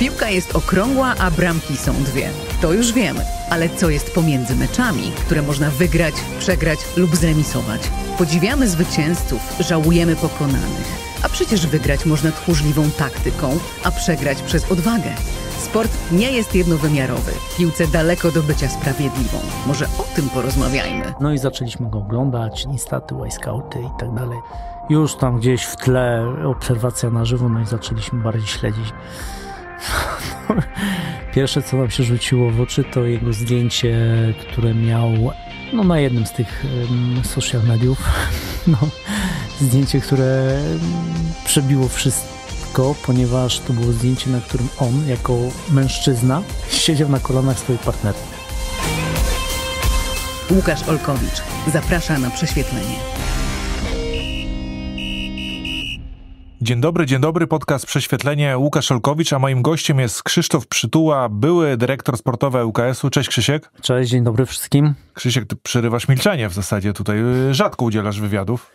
Piłka jest okrągła, a bramki są dwie. To już wiemy. Ale co jest pomiędzy meczami, które można wygrać, przegrać lub zremisować? Podziwiamy zwycięzców, żałujemy pokonanych. A przecież wygrać można tchórzliwą taktyką, a przegrać przez odwagę. Sport nie jest jednowymiarowy. Piłce daleko do bycia sprawiedliwą. Może o tym porozmawiajmy. No i zaczęliśmy go oglądać, instaty, scouty i tak dalej. Już tam gdzieś w tle obserwacja na żywo, no i zaczęliśmy bardziej śledzić. Pierwsze, co wam się rzuciło w oczy, to jego zdjęcie, które miał no, na jednym z tych um, social mediów. No, zdjęcie, które przebiło wszystko, ponieważ to było zdjęcie, na którym on, jako mężczyzna, siedział na kolanach swojej partnerki. Łukasz Olkowicz zaprasza na prześwietlenie. Dzień dobry, dzień dobry, podcast Prześwietlenie, Łukasz Olkowicz, a moim gościem jest Krzysztof Przytuła, były dyrektor sportowy e UKS-u. Cześć Krzysiek. Cześć, dzień dobry wszystkim. Krzysiek, ty przerywasz milczenie w zasadzie tutaj, rzadko udzielasz wywiadów.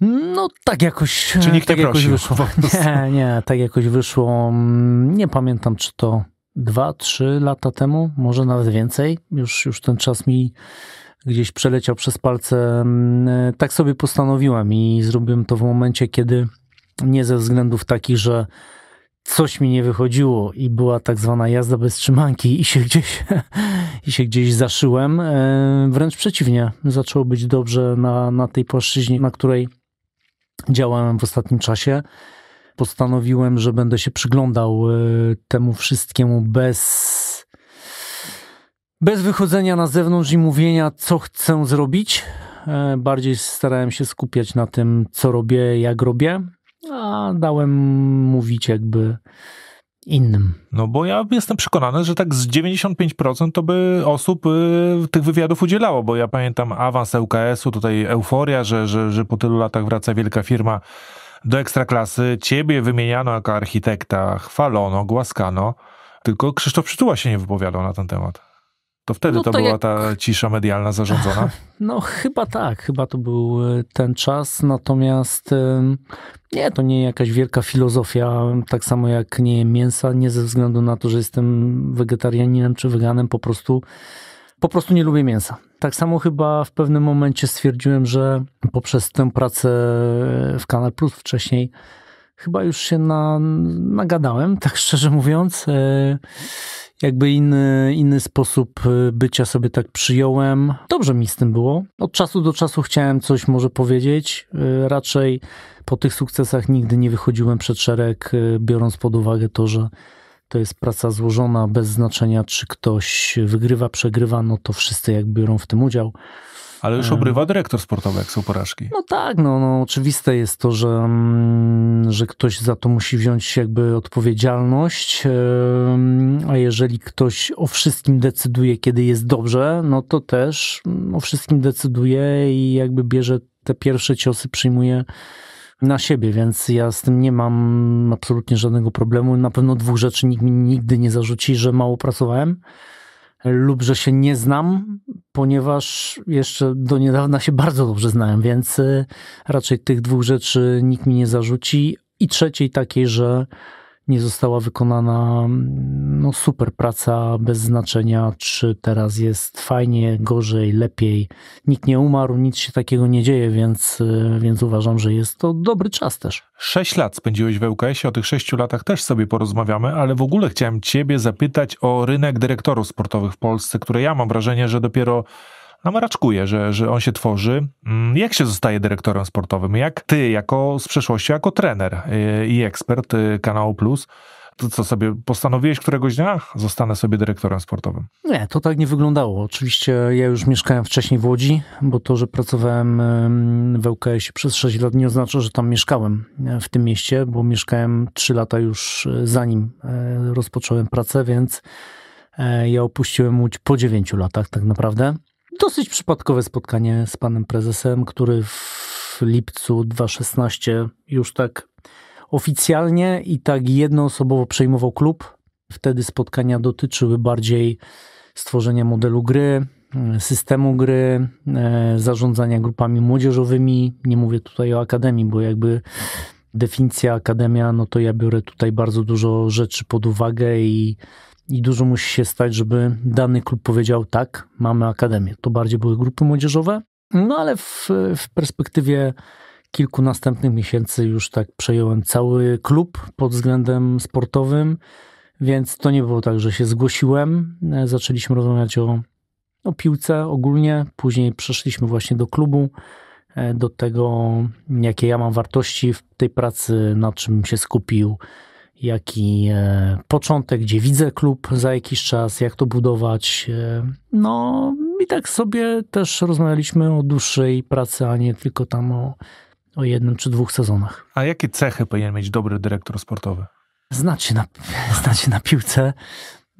No tak jakoś, czy nikt tak nie prosił, wyszło. Nie, nie, tak jakoś wyszło. Mm, nie pamiętam, czy to dwa, trzy lata temu, może nawet więcej. Już, już ten czas mi gdzieś przeleciał przez palce. Mm, tak sobie postanowiłem i zrobiłem to w momencie, kiedy nie ze względów takich, że coś mi nie wychodziło i była tak zwana jazda bez trzymanki i się gdzieś, i się gdzieś zaszyłem. E, wręcz przeciwnie, zaczęło być dobrze na, na tej płaszczyźnie, na której działałem w ostatnim czasie. Postanowiłem, że będę się przyglądał e, temu wszystkiemu bez, bez wychodzenia na zewnątrz i mówienia, co chcę zrobić. E, bardziej starałem się skupiać na tym, co robię, jak robię a dałem mówić jakby innym. No bo ja jestem przekonany, że tak z 95% to by osób y, tych wywiadów udzielało, bo ja pamiętam awans ŁKS-u, e tutaj euforia, że, że, że po tylu latach wraca wielka firma do ekstraklasy. Ciebie wymieniano jako architekta, chwalono, głaskano, tylko Krzysztof Przytuła się nie wypowiadał na ten temat. To wtedy no to, to była jak... ta cisza medialna zarządzona? No chyba tak, chyba to był e, ten czas, natomiast nie, to nie jakaś wielka filozofia, tak samo jak nie mięsa, nie ze względu na to, że jestem wegetarianinem czy weganem, po prostu, po prostu nie lubię mięsa. Tak samo chyba w pewnym momencie stwierdziłem, że poprzez tę pracę w Kanal Plus wcześniej, chyba już się na, nagadałem, tak szczerze mówiąc. E, jakby inny, inny sposób e, bycia sobie tak przyjąłem. Dobrze mi z tym było. Od czasu do czasu chciałem coś może powiedzieć. E, raczej po tych sukcesach nigdy nie wychodziłem przed szereg, biorąc pod uwagę to, że to jest praca złożona bez znaczenia, czy ktoś wygrywa, przegrywa, no to wszyscy jak biorą w tym udział. Ale już obrywa dyrektor sportowy, jak są porażki. No tak, no, no oczywiste jest to, że, mm, że ktoś za to musi wziąć jakby odpowiedzialność, a jeżeli ktoś o wszystkim decyduje, kiedy jest dobrze, no to też mm, o wszystkim decyduje i jakby bierze te pierwsze ciosy, przyjmuje na siebie, więc ja z tym nie mam absolutnie żadnego problemu. Na pewno dwóch rzeczy nikt mi nigdy nie zarzuci, że mało pracowałem lub że się nie znam, ponieważ jeszcze do niedawna się bardzo dobrze znałem, więc y, raczej tych dwóch rzeczy nikt mi nie zarzuci. I trzeciej takiej, że nie została wykonana mm, no, super praca bez znaczenia, czy teraz jest fajnie, gorzej, lepiej. Nikt nie umarł, nic się takiego nie dzieje, więc, y, więc uważam, że jest to dobry czas też. Sześć lat spędziłeś w ŁKS-ie, o tych sześciu latach też sobie porozmawiamy, ale w ogóle chciałem ciebie zapytać o rynek dyrektorów sportowych w Polsce, które ja mam wrażenie, że dopiero a maraczkuje, że, że on się tworzy. Mm, jak się zostaje dyrektorem sportowym? Jak ty, jako z przeszłości, jako trener e, i ekspert e, kanału Plus, to co sobie postanowiłeś któregoś dnia, zostanę sobie dyrektorem sportowym? Nie, to tak nie wyglądało. Oczywiście ja już mieszkałem wcześniej w Łodzi, bo to, że pracowałem w łks przez 6 lat nie oznacza, że tam mieszkałem e, w tym mieście, bo mieszkałem 3 lata już zanim rozpocząłem pracę, więc ja opuściłem Łódź po 9 latach tak naprawdę dosyć przypadkowe spotkanie z panem prezesem, który w lipcu 2016 już tak oficjalnie i tak jednoosobowo przejmował klub. Wtedy spotkania dotyczyły bardziej stworzenia modelu gry, systemu gry, e, zarządzania grupami młodzieżowymi. Nie mówię tutaj o akademii, bo jakby definicja akademia, no to ja biorę tutaj bardzo dużo rzeczy pod uwagę i i dużo musi się stać, żeby dany klub powiedział tak, mamy akademię. To bardziej były grupy młodzieżowe, no ale w, w perspektywie kilku następnych miesięcy już tak przejąłem cały klub pod względem sportowym, więc to nie było tak, że się zgłosiłem. Zaczęliśmy rozmawiać o, o piłce ogólnie, później przeszliśmy właśnie do klubu, e, do tego, jakie ja mam wartości w tej pracy, na czym się skupił jaki e, początek, gdzie widzę klub za jakiś czas, jak to budować. E, no i tak sobie też rozmawialiśmy o dłuższej pracy, a nie tylko tam o, o jednym czy dwóch sezonach. A jakie cechy powinien mieć dobry dyrektor sportowy? Znacie na, znacie na piłce.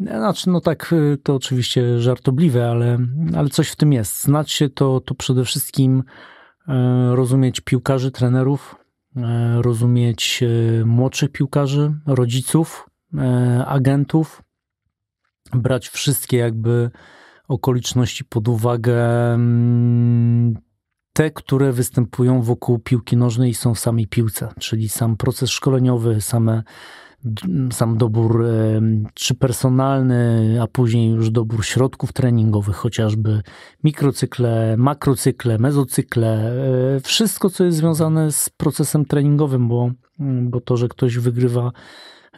Znaczy, no tak, e, to oczywiście żartobliwe, ale, ale coś w tym jest. Znacie to, to przede wszystkim rozumieć piłkarzy, trenerów, E, rozumieć e, młodszych piłkarzy, rodziców, e, agentów, brać wszystkie jakby okoliczności pod uwagę, mm, te, które występują wokół piłki nożnej i są w samej piłce, czyli sam proces szkoleniowy, same sam dobór czy personalny, a później już dobór środków treningowych, chociażby mikrocykle, makrocykle, mezocykle, e, wszystko co jest związane z procesem treningowym, bo, mm, bo to, że ktoś wygrywa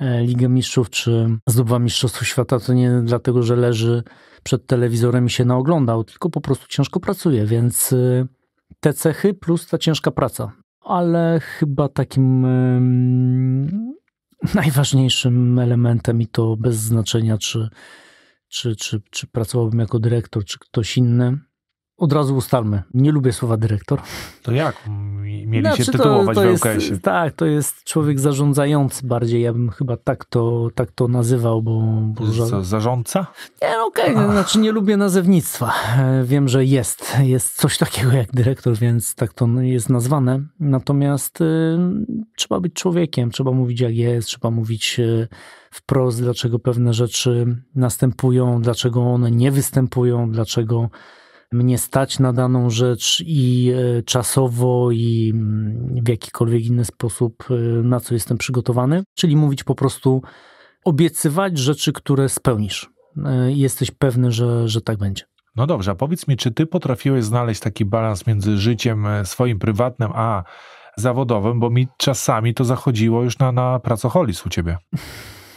e, Ligę Mistrzów czy zdobywa Mistrzostwo Świata, to nie dlatego, że leży przed telewizorem i się naoglądał, tylko po prostu ciężko pracuje, więc y, te cechy plus ta ciężka praca. Ale chyba takim najważniejszym elementem i to bez znaczenia, czy, czy, czy, czy pracowałbym jako dyrektor, czy ktoś inny. Od razu ustalmy, nie lubię słowa dyrektor. To jak? mieli znaczy, się tytułować to, to w lks Tak, to jest człowiek zarządzający bardziej, ja bym chyba tak to, tak to nazywał, bo... bo Co, zarządca? Nie, no okej, okay, no, znaczy nie lubię nazewnictwa. E, wiem, że jest, jest coś takiego jak dyrektor, więc tak to jest nazwane. Natomiast y, trzeba być człowiekiem, trzeba mówić jak jest, trzeba mówić e, wprost, dlaczego pewne rzeczy następują, dlaczego one nie występują, dlaczego mnie stać na daną rzecz i e, czasowo, i mm, w jakikolwiek inny sposób, e, na co jestem przygotowany. Czyli mówić po prostu, obiecywać rzeczy, które spełnisz. E, jesteś pewny, że, że tak będzie. No dobrze, a powiedz mi, czy ty potrafiłeś znaleźć taki balans między życiem swoim prywatnym a zawodowym, bo mi czasami to zachodziło już na, na pracoholizm u ciebie.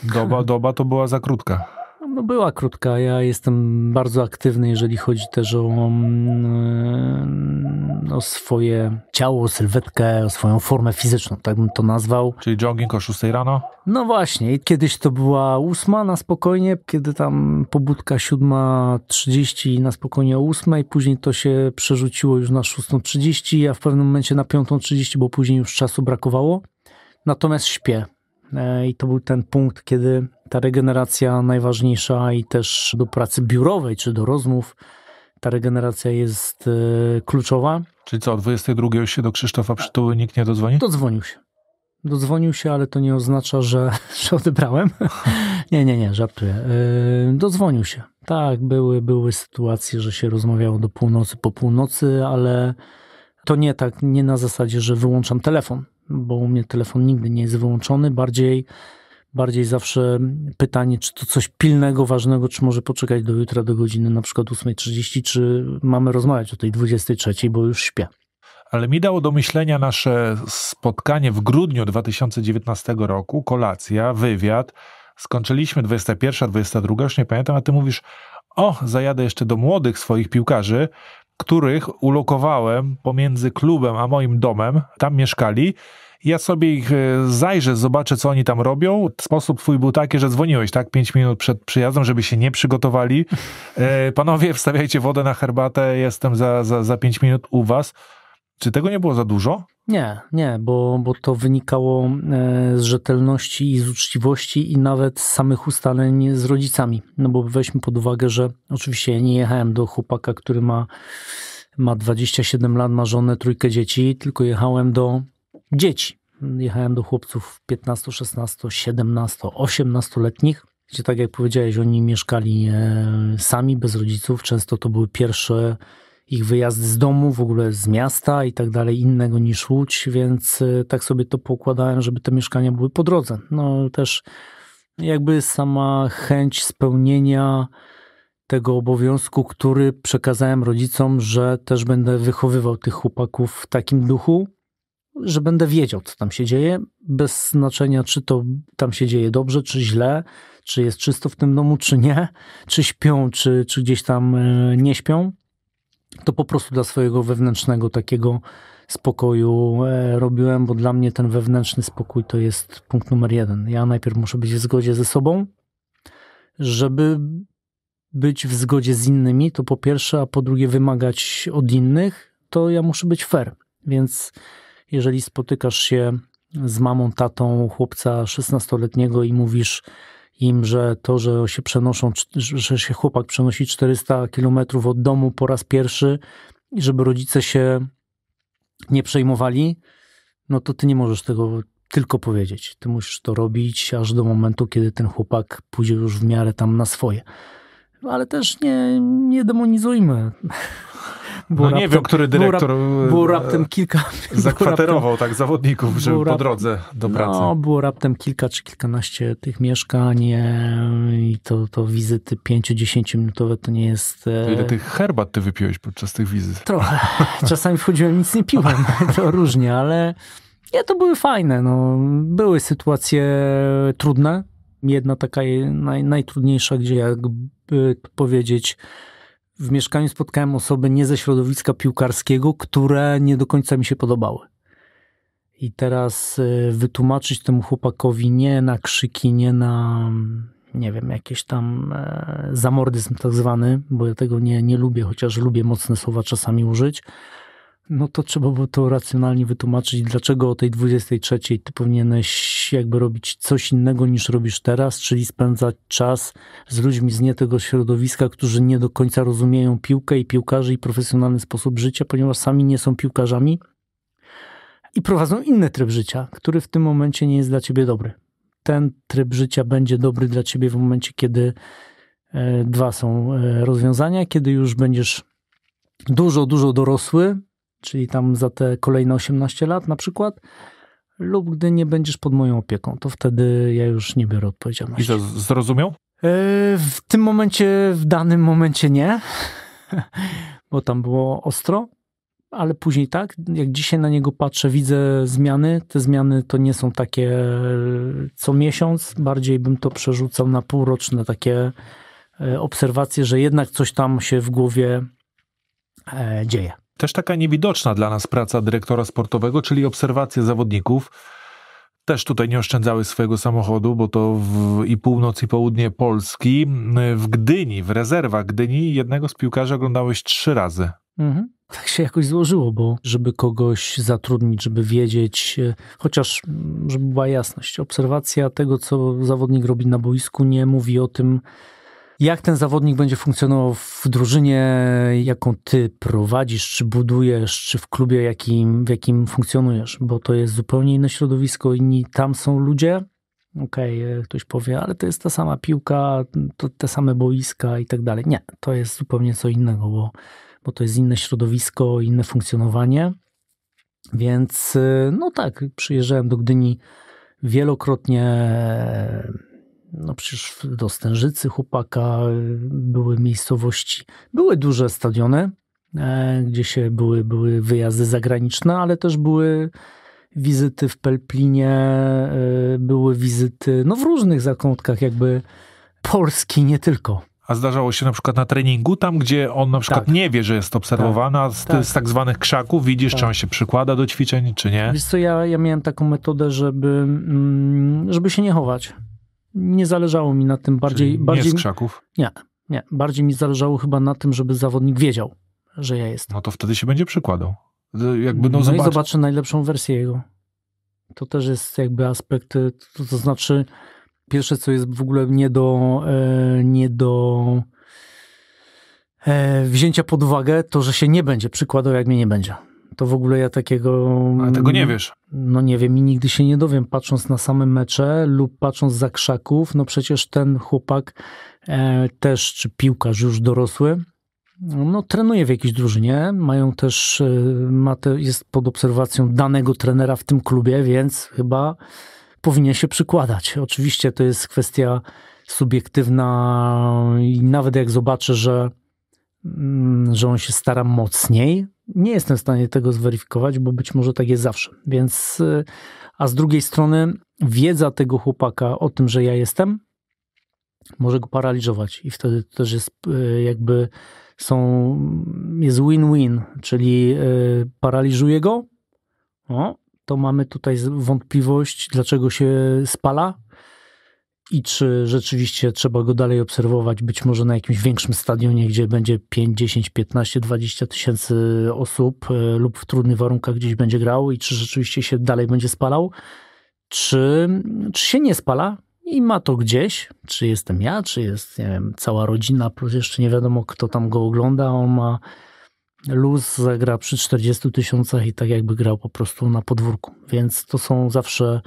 Doba, doba to była za krótka no była krótka. Ja jestem bardzo aktywny, jeżeli chodzi też o, mm, o no, swoje ciało, sylwetkę, o swoją formę fizyczną, tak bym to nazwał. Czyli jogging o 6 rano? No właśnie, kiedyś to była ósma na spokojnie, kiedy tam pobudka siódma trzydzieści na spokojnie o 8. później to się przerzuciło już na 6.30, trzydzieści, a w pewnym momencie na piątą trzydzieści, bo później już czasu brakowało. Natomiast śpię. E, I to był ten punkt, kiedy ta regeneracja najważniejsza i też do pracy biurowej czy do rozmów ta regeneracja jest e, kluczowa. Czyli co, o 22 już się do Krzysztofa Przytuły nikt nie dodzwoni? Dodzwonił się. Dodzwonił się, ale to nie oznacza, że, że odebrałem. nie, nie, nie, żartuję. E, dodzwonił się. Tak, były, były sytuacje, że się rozmawiało do północy, po północy, ale to nie tak, nie na zasadzie, że wyłączam telefon, bo u mnie telefon nigdy nie jest wyłączony. Bardziej bardziej zawsze pytanie, czy to coś pilnego, ważnego, czy może poczekać do jutra, do godziny na przykład 8.30, czy mamy rozmawiać o tej 23, bo już śpię. Ale mi dało do myślenia nasze spotkanie w grudniu 2019 roku, kolacja, wywiad. Skończyliśmy 21, 22, już nie pamiętam, a ty mówisz, o, zajadę jeszcze do młodych swoich piłkarzy, których ulokowałem pomiędzy klubem a moim domem. Tam mieszkali ja sobie ich e, zajrzę, zobaczę, co oni tam robią. Sposób twój był taki, że dzwoniłeś, tak? Pięć minut przed przyjazdem, żeby się nie przygotowali. E, panowie, wstawiajcie wodę na herbatę, jestem za, za, za pięć minut u was. Czy tego nie było za dużo? Nie, nie, bo, bo to wynikało e, z rzetelności i z uczciwości i nawet z samych ustaleń z rodzicami. No bo weźmy pod uwagę, że oczywiście ja nie jechałem do chłopaka, który ma, ma 27 lat, ma żonę, trójkę dzieci, tylko jechałem do dzieci. Jechałem do chłopców 15, 16, 17, 18-letnich, gdzie tak jak powiedziałeś, oni mieszkali e, sami, bez rodziców. Często to były pierwsze ich wyjazdy z domu, w ogóle z miasta i tak dalej, innego niż Łódź, więc e, tak sobie to poukładałem, żeby te mieszkania były po drodze. No też jakby sama chęć spełnienia tego obowiązku, który przekazałem rodzicom, że też będę wychowywał tych chłopaków w takim duchu, że będę wiedział, co tam się dzieje, bez znaczenia, czy to tam się dzieje dobrze, czy źle, czy jest czysto w tym domu, czy nie, czy śpią, czy, czy gdzieś tam e, nie śpią. To po prostu dla swojego wewnętrznego takiego spokoju e, robiłem, bo dla mnie ten wewnętrzny spokój to jest punkt numer jeden. Ja najpierw muszę być w zgodzie ze sobą, żeby być w zgodzie z innymi, to po pierwsze, a po drugie wymagać od innych, to ja muszę być fair. Więc jeżeli spotykasz się z mamą, tatą chłopca 16-letniego i mówisz im, że to, że się przenoszą, że się chłopak przenosi 400 kilometrów od domu po raz pierwszy i żeby rodzice się nie przejmowali, no to ty nie możesz tego tylko powiedzieć. Ty musisz to robić aż do momentu, kiedy ten chłopak pójdzie już w miarę tam na swoje. No ale też nie, nie demonizujmy był no raptem, nie wiem, który dyrektor było, rap, e, raptem kilka... Zakwaterował raptem, tak zawodników że po drodze do no, pracy. No, było raptem kilka czy kilkanaście tych mieszkań e, i to, to wizyty 5-10 minutowe to nie jest... E, ile tych herbat ty wypiłeś podczas tych wizyt? Trochę. Czasami wchodziłem nic nie piłem. To różnie, ale... Nie, to były fajne. No. Były sytuacje trudne. Jedna taka naj, najtrudniejsza, gdzie jak powiedzieć, w mieszkaniu spotkałem osoby nie ze środowiska piłkarskiego, które nie do końca mi się podobały. I teraz y, wytłumaczyć temu chłopakowi nie na krzyki, nie na nie wiem, jakiś tam e, zamordyzm tak zwany, bo ja tego nie, nie lubię, chociaż lubię mocne słowa czasami użyć, no to trzeba by to racjonalnie wytłumaczyć, dlaczego o tej 23 ty powinieneś jakby robić coś innego niż robisz teraz, czyli spędzać czas z ludźmi z nie tego środowiska, którzy nie do końca rozumieją piłkę i piłkarzy i profesjonalny sposób życia, ponieważ sami nie są piłkarzami i prowadzą inny tryb życia, który w tym momencie nie jest dla ciebie dobry. Ten tryb życia będzie dobry dla ciebie w momencie, kiedy e, dwa są e, rozwiązania, kiedy już będziesz dużo, dużo dorosły, czyli tam za te kolejne 18 lat na przykład, lub gdy nie będziesz pod moją opieką, to wtedy ja już nie biorę odpowiedzialności. I zrozumiał? E, w tym momencie, w danym momencie nie, bo tam było ostro, ale później tak, jak dzisiaj na niego patrzę, widzę zmiany. Te zmiany to nie są takie e, co miesiąc, bardziej bym to przerzucał na półroczne takie e, obserwacje, że jednak coś tam się w głowie dzieje. Też taka niewidoczna dla nas praca dyrektora sportowego, czyli obserwacja zawodników. Też tutaj nie oszczędzały swojego samochodu, bo to w, i północ, i południe Polski. W Gdyni, w rezerwach Gdyni, jednego z piłkarzy oglądałeś trzy razy. Mhm. Tak się jakoś złożyło, bo żeby kogoś zatrudnić, żeby wiedzieć, e, chociaż żeby była jasność, obserwacja tego, co zawodnik robi na boisku, nie mówi o tym, jak ten zawodnik będzie funkcjonował w drużynie, jaką ty prowadzisz, czy budujesz, czy w klubie, jakim, w jakim funkcjonujesz, bo to jest zupełnie inne środowisko, inni tam są ludzie. Okej, okay, e, ktoś powie, ale to jest ta sama piłka, to te same boiska i tak dalej. Nie, to jest zupełnie co innego, bo, bo to jest inne środowisko, inne funkcjonowanie. Więc e, no tak, przyjeżdżałem do Gdyni wielokrotnie no przecież do Stężycy, Chłopaka y, były miejscowości, były duże stadiony, e, gdzie się były, były wyjazdy zagraniczne, ale też były wizyty w Pelplinie, e, były wizyty no w różnych zakątkach jakby Polski, nie tylko. A zdarzało się na przykład na treningu, tam gdzie on na przykład tak. nie wie, że jest obserwowany, tak. a z, tak. z tak zwanych krzaków widzisz, tak. czy on się przykłada do ćwiczeń, czy nie? Wiesz co, ja, ja miałem taką metodę, żeby, mm, żeby się nie chować nie zależało mi na tym bardziej. Czyli bardziej nie z krzaków? Nie, nie. Bardziej mi zależało chyba na tym, żeby zawodnik wiedział, że ja jestem. No to wtedy się będzie przykładał. Jakby, no, no zobaczy. i najlepszą wersję jego. To też jest jakby aspekt, y, to, to znaczy pierwsze co jest w ogóle nie do, e, nie do e, wzięcia pod uwagę to, że się nie będzie przykładał, jak mnie nie będzie. To w ogóle ja takiego. Ale tego nie mm, wiesz. No nie wiem i nigdy się nie dowiem, patrząc na same mecze lub patrząc za krzaków. No przecież ten chłopak e, też, czy piłkarz już dorosły, no, trenuje w jakiejś drużynie, mają też, e, ma te, jest pod obserwacją danego trenera w tym klubie, więc chyba powinien się przykładać. Oczywiście to jest kwestia subiektywna i nawet jak zobaczę, że Mm, że on się stara mocniej. Nie jestem w stanie tego zweryfikować, bo być może tak jest zawsze. Więc, y, a z drugiej strony, wiedza tego chłopaka o tym, że ja jestem, może go paraliżować i wtedy to też jest y, jakby są, jest win-win, czyli y, paraliżuje go. to mamy tutaj wątpliwość, dlaczego się spala, i czy rzeczywiście trzeba go dalej obserwować, być może na jakimś większym stadionie, gdzie będzie 5, 10, 15, 20 tysięcy osób e, lub w trudnych warunkach gdzieś będzie grał i czy rzeczywiście się dalej będzie spalał, czy, czy się nie spala i ma to gdzieś, czy jestem ja, czy jest nie wiem, cała rodzina, plus jeszcze nie wiadomo kto tam go ogląda, on ma luz, zagra przy 40 tysiącach i tak jakby grał po prostu na podwórku, więc to są zawsze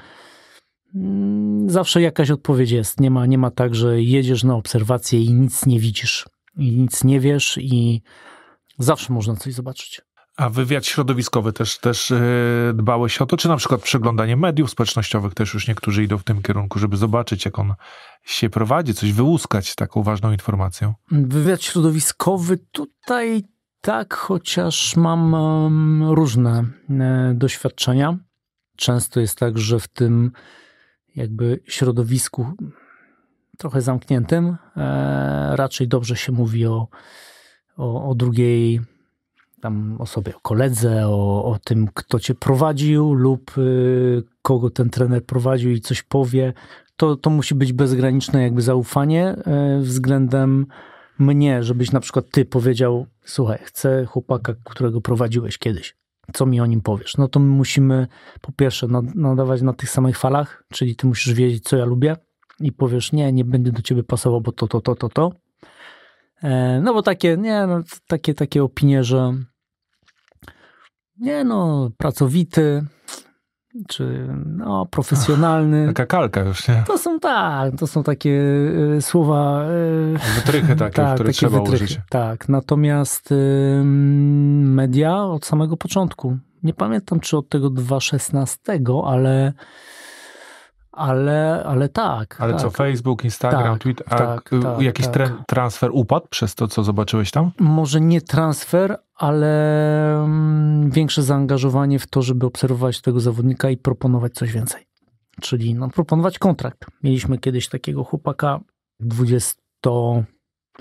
Mm, zawsze jakaś odpowiedź jest. Nie ma, nie ma tak, że jedziesz na obserwację i nic nie widzisz, i nic nie wiesz, i zawsze można coś zobaczyć. A wywiad środowiskowy też, też e, dbałeś o to, czy na przykład przeglądanie mediów społecznościowych też już niektórzy idą w tym kierunku, żeby zobaczyć, jak on się prowadzi, coś wyłuskać taką ważną informacją? Wywiad środowiskowy tutaj tak, chociaż mam różne e, doświadczenia. Często jest tak, że w tym jakby środowisku trochę zamkniętym e, raczej dobrze się mówi o, o, o drugiej tam o sobie, o koledze, o, o tym, kto cię prowadził lub y, kogo ten trener prowadził i coś powie, to, to musi być bezgraniczne jakby zaufanie e, względem mnie, żebyś na przykład ty powiedział, słuchaj, chcę chłopaka, którego prowadziłeś kiedyś co mi o nim powiesz? No to my musimy po pierwsze no, nadawać na tych samych falach, czyli ty musisz wiedzieć, co ja lubię i powiesz, nie, nie będę do ciebie pasował, bo to, to, to, to, to. E, no bo takie, nie, no, takie, takie opinie, że nie no, pracowity, czy no, profesjonalny. Taka kalka już, nie? To są tak, to są takie y, słowa... Y, wytrychy takie, tak, które takie trzeba wytrychy, użyć. Tak, natomiast y, media od samego początku. Nie pamiętam, czy od tego 2016, ale ale, ale tak. Ale tak. co, Facebook, Instagram, tak, Twitter, tak, y, tak, jakiś tak. transfer upadł przez to, co zobaczyłeś tam? Może nie transfer, ale mm, większe zaangażowanie w to, żeby obserwować tego zawodnika i proponować coś więcej. Czyli no, proponować kontrakt. Mieliśmy kiedyś takiego chłopaka, 20,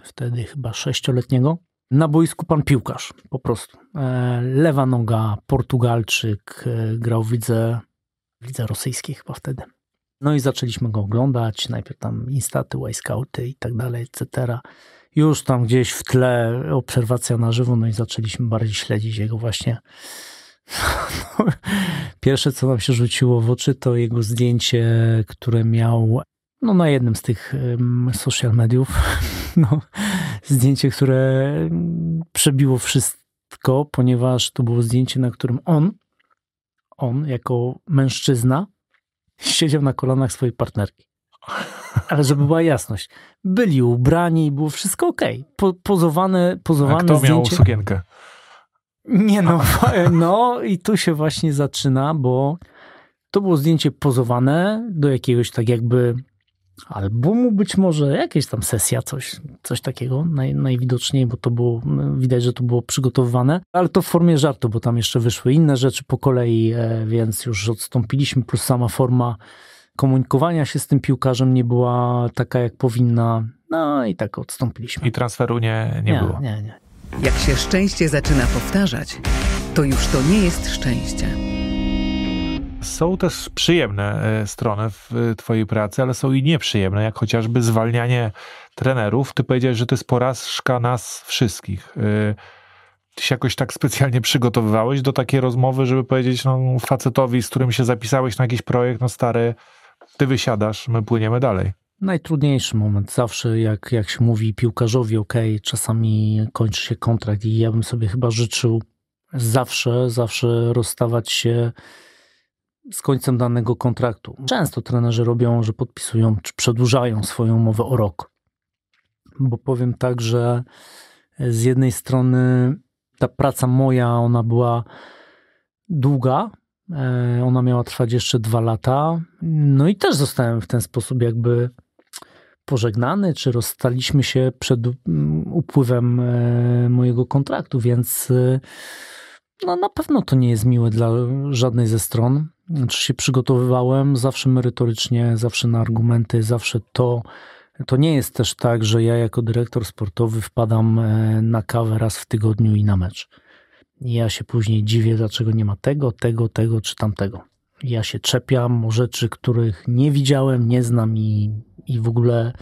wtedy chyba 6-letniego, na boisku pan piłkarz, po prostu. E, lewa noga, Portugalczyk, e, grał w lidze, lidze chyba wtedy. No i zaczęliśmy go oglądać, najpierw tam instaty, wayskauty i tak dalej, etc. Już tam gdzieś w tle obserwacja na żywo, no i zaczęliśmy bardziej śledzić jego właśnie. Pierwsze, co nam się rzuciło w oczy, to jego zdjęcie, które miał no, na jednym z tych um, social mediów. No, zdjęcie, które przebiło wszystko, ponieważ to było zdjęcie, na którym on, on jako mężczyzna, siedział na kolanach swojej partnerki. Ale żeby była jasność, byli ubrani, było wszystko ok. Po, pozowane, pozowane A kto zdjęcie. miał sukienkę? Nie no, no i tu się właśnie zaczyna, bo to było zdjęcie pozowane do jakiegoś tak jakby albumu być może, jakieś tam sesja, coś, coś takiego naj, najwidoczniej, bo to było, widać, że to było przygotowywane, ale to w formie żartu, bo tam jeszcze wyszły inne rzeczy po kolei, e, więc już odstąpiliśmy, plus sama forma komunikowania się z tym piłkarzem nie była taka, jak powinna, no i tak odstąpiliśmy. I transferu nie, nie, nie było. Nie, nie. Jak się szczęście zaczyna powtarzać, to już to nie jest szczęście. Są też przyjemne e, strony w e, Twojej pracy, ale są i nieprzyjemne, jak chociażby zwalnianie trenerów. Ty powiedziałeś, że to jest porażka nas wszystkich. E, ty się jakoś tak specjalnie przygotowywałeś do takiej rozmowy, żeby powiedzieć no, facetowi, z którym się zapisałeś na jakiś projekt, no stary, ty wysiadasz, my płyniemy dalej. Najtrudniejszy moment zawsze, jak, jak się mówi piłkarzowi, ok, czasami kończy się kontrakt i ja bym sobie chyba życzył zawsze, zawsze rozstawać się z końcem danego kontraktu. Często trenerzy robią, że podpisują czy przedłużają swoją umowę o rok. Bo powiem tak, że e, z jednej strony ta praca moja, ona była długa, e, ona miała trwać jeszcze dwa lata. No i też zostałem w ten sposób jakby pożegnany, czy rozstaliśmy się przed mm, upływem e, mojego kontraktu, więc no, na pewno to nie jest miłe dla żadnej ze stron czy się przygotowywałem, zawsze merytorycznie, zawsze na argumenty, zawsze to. To nie jest też tak, że ja jako dyrektor sportowy wpadam e, na kawę raz w tygodniu i na mecz. Ja się później dziwię, dlaczego nie ma tego, tego, tego czy tamtego. Ja się czepiam o rzeczy, których nie widziałem, nie znam i, i w ogóle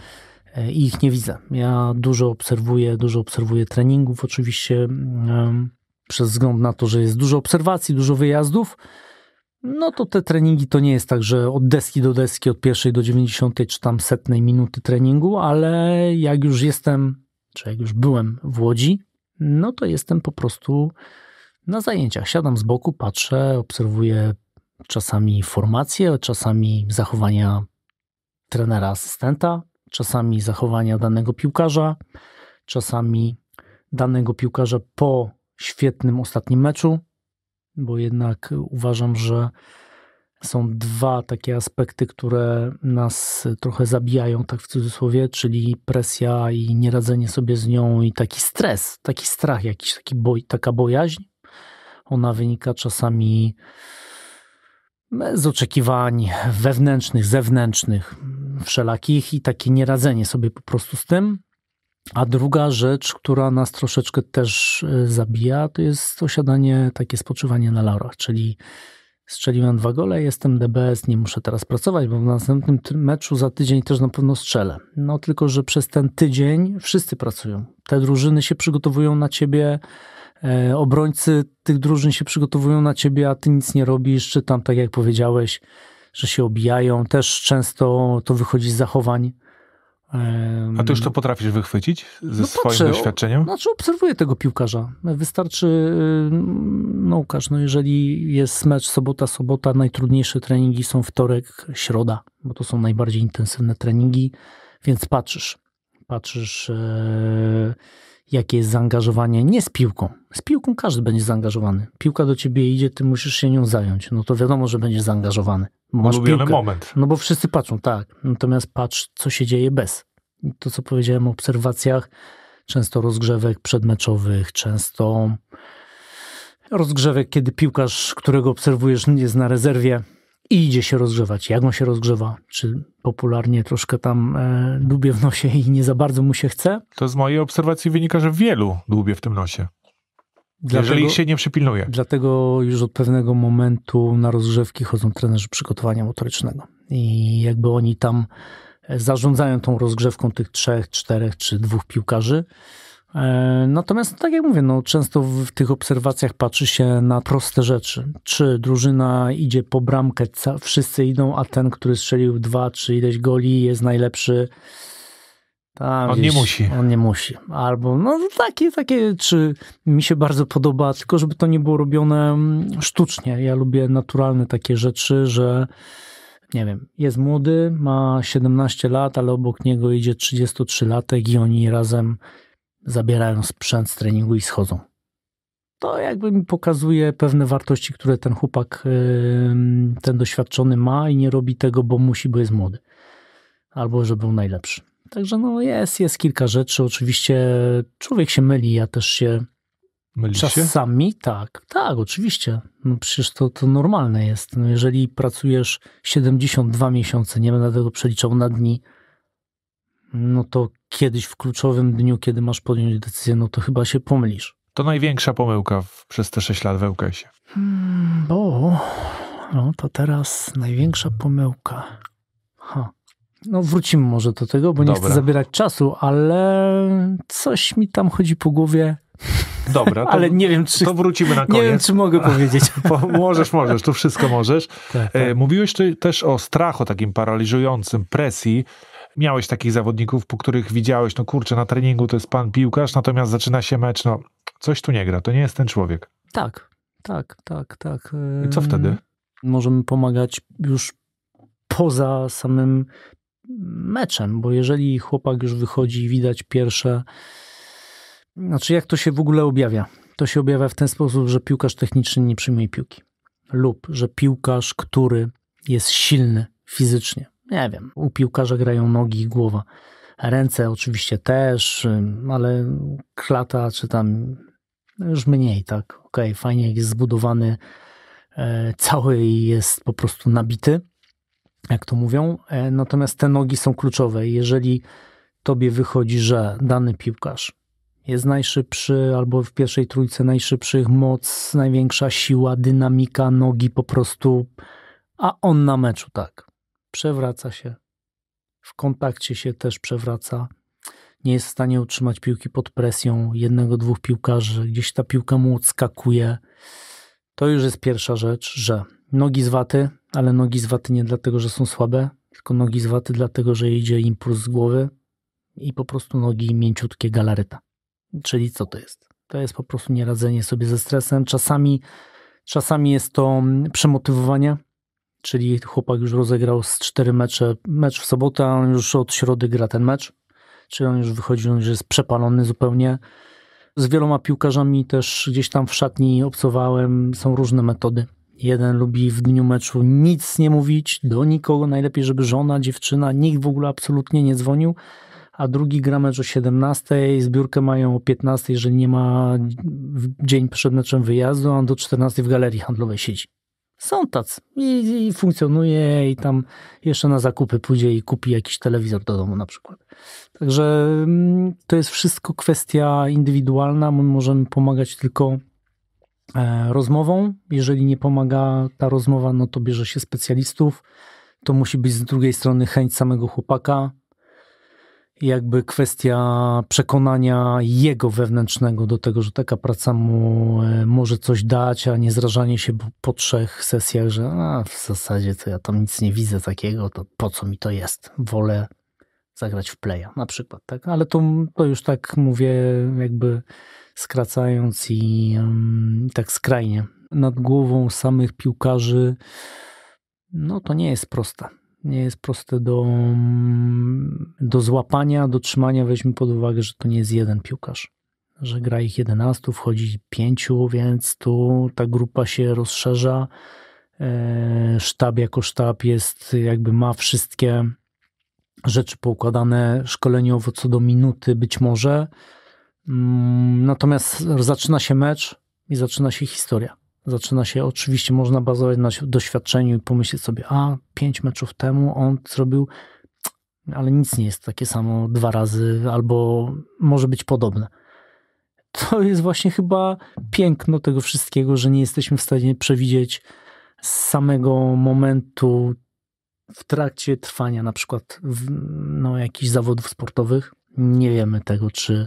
e, ich nie widzę. Ja dużo obserwuję, dużo obserwuję treningów oczywiście, przez wzgląd na to, że jest dużo obserwacji, dużo wyjazdów no to te treningi to nie jest tak, że od deski do deski, od pierwszej do dziewięćdziesiątej czy tam setnej minuty treningu, ale jak już jestem, czy jak już byłem w Łodzi, no to jestem po prostu na zajęciach. Siadam z boku, patrzę, obserwuję czasami formacje, czasami zachowania trenera, asystenta, czasami zachowania danego piłkarza, czasami danego piłkarza po świetnym ostatnim meczu, bo jednak uważam, że są dwa takie aspekty, które nas trochę zabijają, tak w cudzysłowie, czyli presja i nieradzenie sobie z nią i taki stres, taki strach jakiś, taki boj, taka bojaźń. Ona wynika czasami e, z oczekiwań wewnętrznych, zewnętrznych, wszelakich i takie nieradzenie sobie po prostu z tym. A druga rzecz, która nas troszeczkę też e, zabija, to jest osiadanie, takie spoczywanie na laurach, czyli strzeliłem dwa gole, jestem DBS, nie muszę teraz pracować, bo w następnym meczu za tydzień też na pewno strzelę. No tylko, że przez ten tydzień wszyscy pracują. Te drużyny się przygotowują na ciebie, e, obrońcy tych drużyn się przygotowują na ciebie, a ty nic nie robisz, czy tam, tak jak powiedziałeś, że się obijają. Też często to wychodzi z zachowań a ty już to potrafisz wychwycić ze no swoim patrzę, doświadczeniem? Znaczy obserwuję tego piłkarza. Wystarczy, y, no Łukasz, no jeżeli jest mecz sobota, sobota, najtrudniejsze treningi są wtorek, środa, bo to są najbardziej intensywne treningi, więc patrzysz. Patrzysz... Yy jakie jest zaangażowanie, nie z piłką. Z piłką każdy będzie zaangażowany. Piłka do ciebie idzie, ty musisz się nią zająć. No to wiadomo, że będziesz zaangażowany. Masz Ulubiony piłkę. moment. No bo wszyscy patrzą, tak. Natomiast patrz, co się dzieje bez. I to, co powiedziałem o obserwacjach, często rozgrzewek przedmeczowych, często rozgrzewek, kiedy piłkarz, którego obserwujesz, jest na rezerwie, i idzie się rozgrzewać. Jak on się rozgrzewa? Czy popularnie troszkę tam e, dłubie w nosie i nie za bardzo mu się chce? To z mojej obserwacji wynika, że wielu dłubie w tym nosie. Dlatego, jeżeli się nie przypilnuje. Dlatego już od pewnego momentu na rozgrzewki chodzą trenerzy przygotowania motorycznego. I jakby oni tam e, zarządzają tą rozgrzewką tych trzech, czterech czy dwóch piłkarzy. E, natomiast, tak jak mówię, no, często w tych obserwacjach patrzy się na proste rzeczy. Czy drużyna idzie po bramkę, wszyscy idą, a ten, który strzelił dwa czy ileś goli, jest najlepszy. Tam on gdzieś, nie musi. On nie musi. Albo, no takie, takie, czy mi się bardzo podoba, tylko żeby to nie było robione mm, sztucznie. Ja lubię naturalne takie rzeczy, że nie wiem, jest młody, ma 17 lat, ale obok niego idzie 33-latek i oni razem zabierają sprzęt z treningu i schodzą. To jakby mi pokazuje pewne wartości, które ten chłopak, ten doświadczony ma i nie robi tego, bo musi, bo jest młody. Albo, że był najlepszy. Także no jest, jest kilka rzeczy. Oczywiście człowiek się myli, ja też się Myli Czasami się? tak, tak, oczywiście. No przecież to, to normalne jest. No jeżeli pracujesz 72 miesiące, nie będę tego przeliczał na dni, no to kiedyś w kluczowym dniu, kiedy masz podjąć decyzję, no to chyba się pomylisz. To największa pomyłka w, przez te 6 lat w EUKS-ie. Hmm, bo no to teraz największa pomyłka. Ha. No wrócimy może do tego, bo Dobra. nie chcę zabierać czasu, ale coś mi tam chodzi po głowie. Dobra, to, ale nie wiem, czy. To wrócimy na koniec. Nie wiem, czy mogę powiedzieć. możesz, możesz, tu wszystko możesz. Tak, e, tak. Mówiłeś też o strachu takim paraliżującym, presji miałeś takich zawodników, po których widziałeś, no kurczę, na treningu to jest pan piłkarz, natomiast zaczyna się mecz, no coś tu nie gra, to nie jest ten człowiek. Tak, tak, tak, tak. I co wtedy? Możemy pomagać już poza samym meczem, bo jeżeli chłopak już wychodzi i widać pierwsze, znaczy jak to się w ogóle objawia? To się objawia w ten sposób, że piłkarz techniczny nie przyjmuje piłki lub że piłkarz, który jest silny fizycznie, nie wiem, u piłkarza grają nogi i głowa. Ręce oczywiście też, ale klata czy tam już mniej, tak. Okej, okay, fajnie jak jest zbudowany e, cały i jest po prostu nabity, jak to mówią. E, natomiast te nogi są kluczowe. Jeżeli tobie wychodzi, że dany piłkarz jest najszybszy albo w pierwszej trójce najszybszych, moc, największa siła, dynamika, nogi po prostu, a on na meczu tak przewraca się. W kontakcie się też przewraca. Nie jest w stanie utrzymać piłki pod presją jednego, dwóch piłkarzy. Gdzieś ta piłka mu odskakuje. To już jest pierwsza rzecz, że nogi z waty, ale nogi z waty nie dlatego, że są słabe, tylko nogi z waty dlatego, że idzie impuls z głowy i po prostu nogi mięciutkie galareta. Czyli co to jest? To jest po prostu nieradzenie sobie ze stresem. Czasami, czasami jest to mm, przemotywowanie, czyli chłopak już rozegrał z cztery mecze, mecz w sobotę, a on już od środy gra ten mecz, czyli on już wychodzi, on już jest przepalony zupełnie. Z wieloma piłkarzami też gdzieś tam w szatni obcowałem, są różne metody. Jeden lubi w dniu meczu nic nie mówić do nikogo, najlepiej żeby żona, dziewczyna, nikt w ogóle absolutnie nie dzwonił, a drugi gra mecz o 17, zbiórkę mają o 15, jeżeli nie ma dzień przed meczem wyjazdu, a on do 14 w galerii handlowej siedzi. Są tacy. I, I, funkcjonuje i tam jeszcze na zakupy pójdzie i kupi jakiś telewizor do domu na przykład. Także mm, to jest wszystko kwestia indywidualna. My możemy pomagać tylko e, rozmową. Jeżeli nie pomaga ta rozmowa, no to bierze się specjalistów. To musi być z drugiej strony chęć samego chłopaka, jakby kwestia przekonania jego wewnętrznego do tego, że taka praca mu e, może coś dać, a nie zrażanie się po trzech sesjach, że a, w zasadzie to ja tam nic nie widzę takiego, to po co mi to jest? Wolę zagrać w playa na przykład, tak? Ale to, to już tak mówię jakby skracając i um, tak skrajnie. Nad głową samych piłkarzy no to nie jest proste nie jest proste do, do złapania, do trzymania. Weźmy pod uwagę, że to nie jest jeden piłkarz, że gra ich 11, wchodzi pięciu, więc tu ta grupa się rozszerza. E, sztab jako sztab jest, jakby ma wszystkie rzeczy poukładane szkoleniowo co do minuty, być może. Mm, natomiast zaczyna się mecz i zaczyna się historia. Zaczyna się, oczywiście można bazować na doświadczeniu i pomyśleć sobie, a pięć meczów temu on zrobił, ale nic nie jest takie samo dwa razy, albo może być podobne. To jest właśnie chyba piękno tego wszystkiego, że nie jesteśmy w stanie przewidzieć samego momentu w trakcie trwania na przykład w, no, jakichś zawodów sportowych. Nie wiemy tego, czy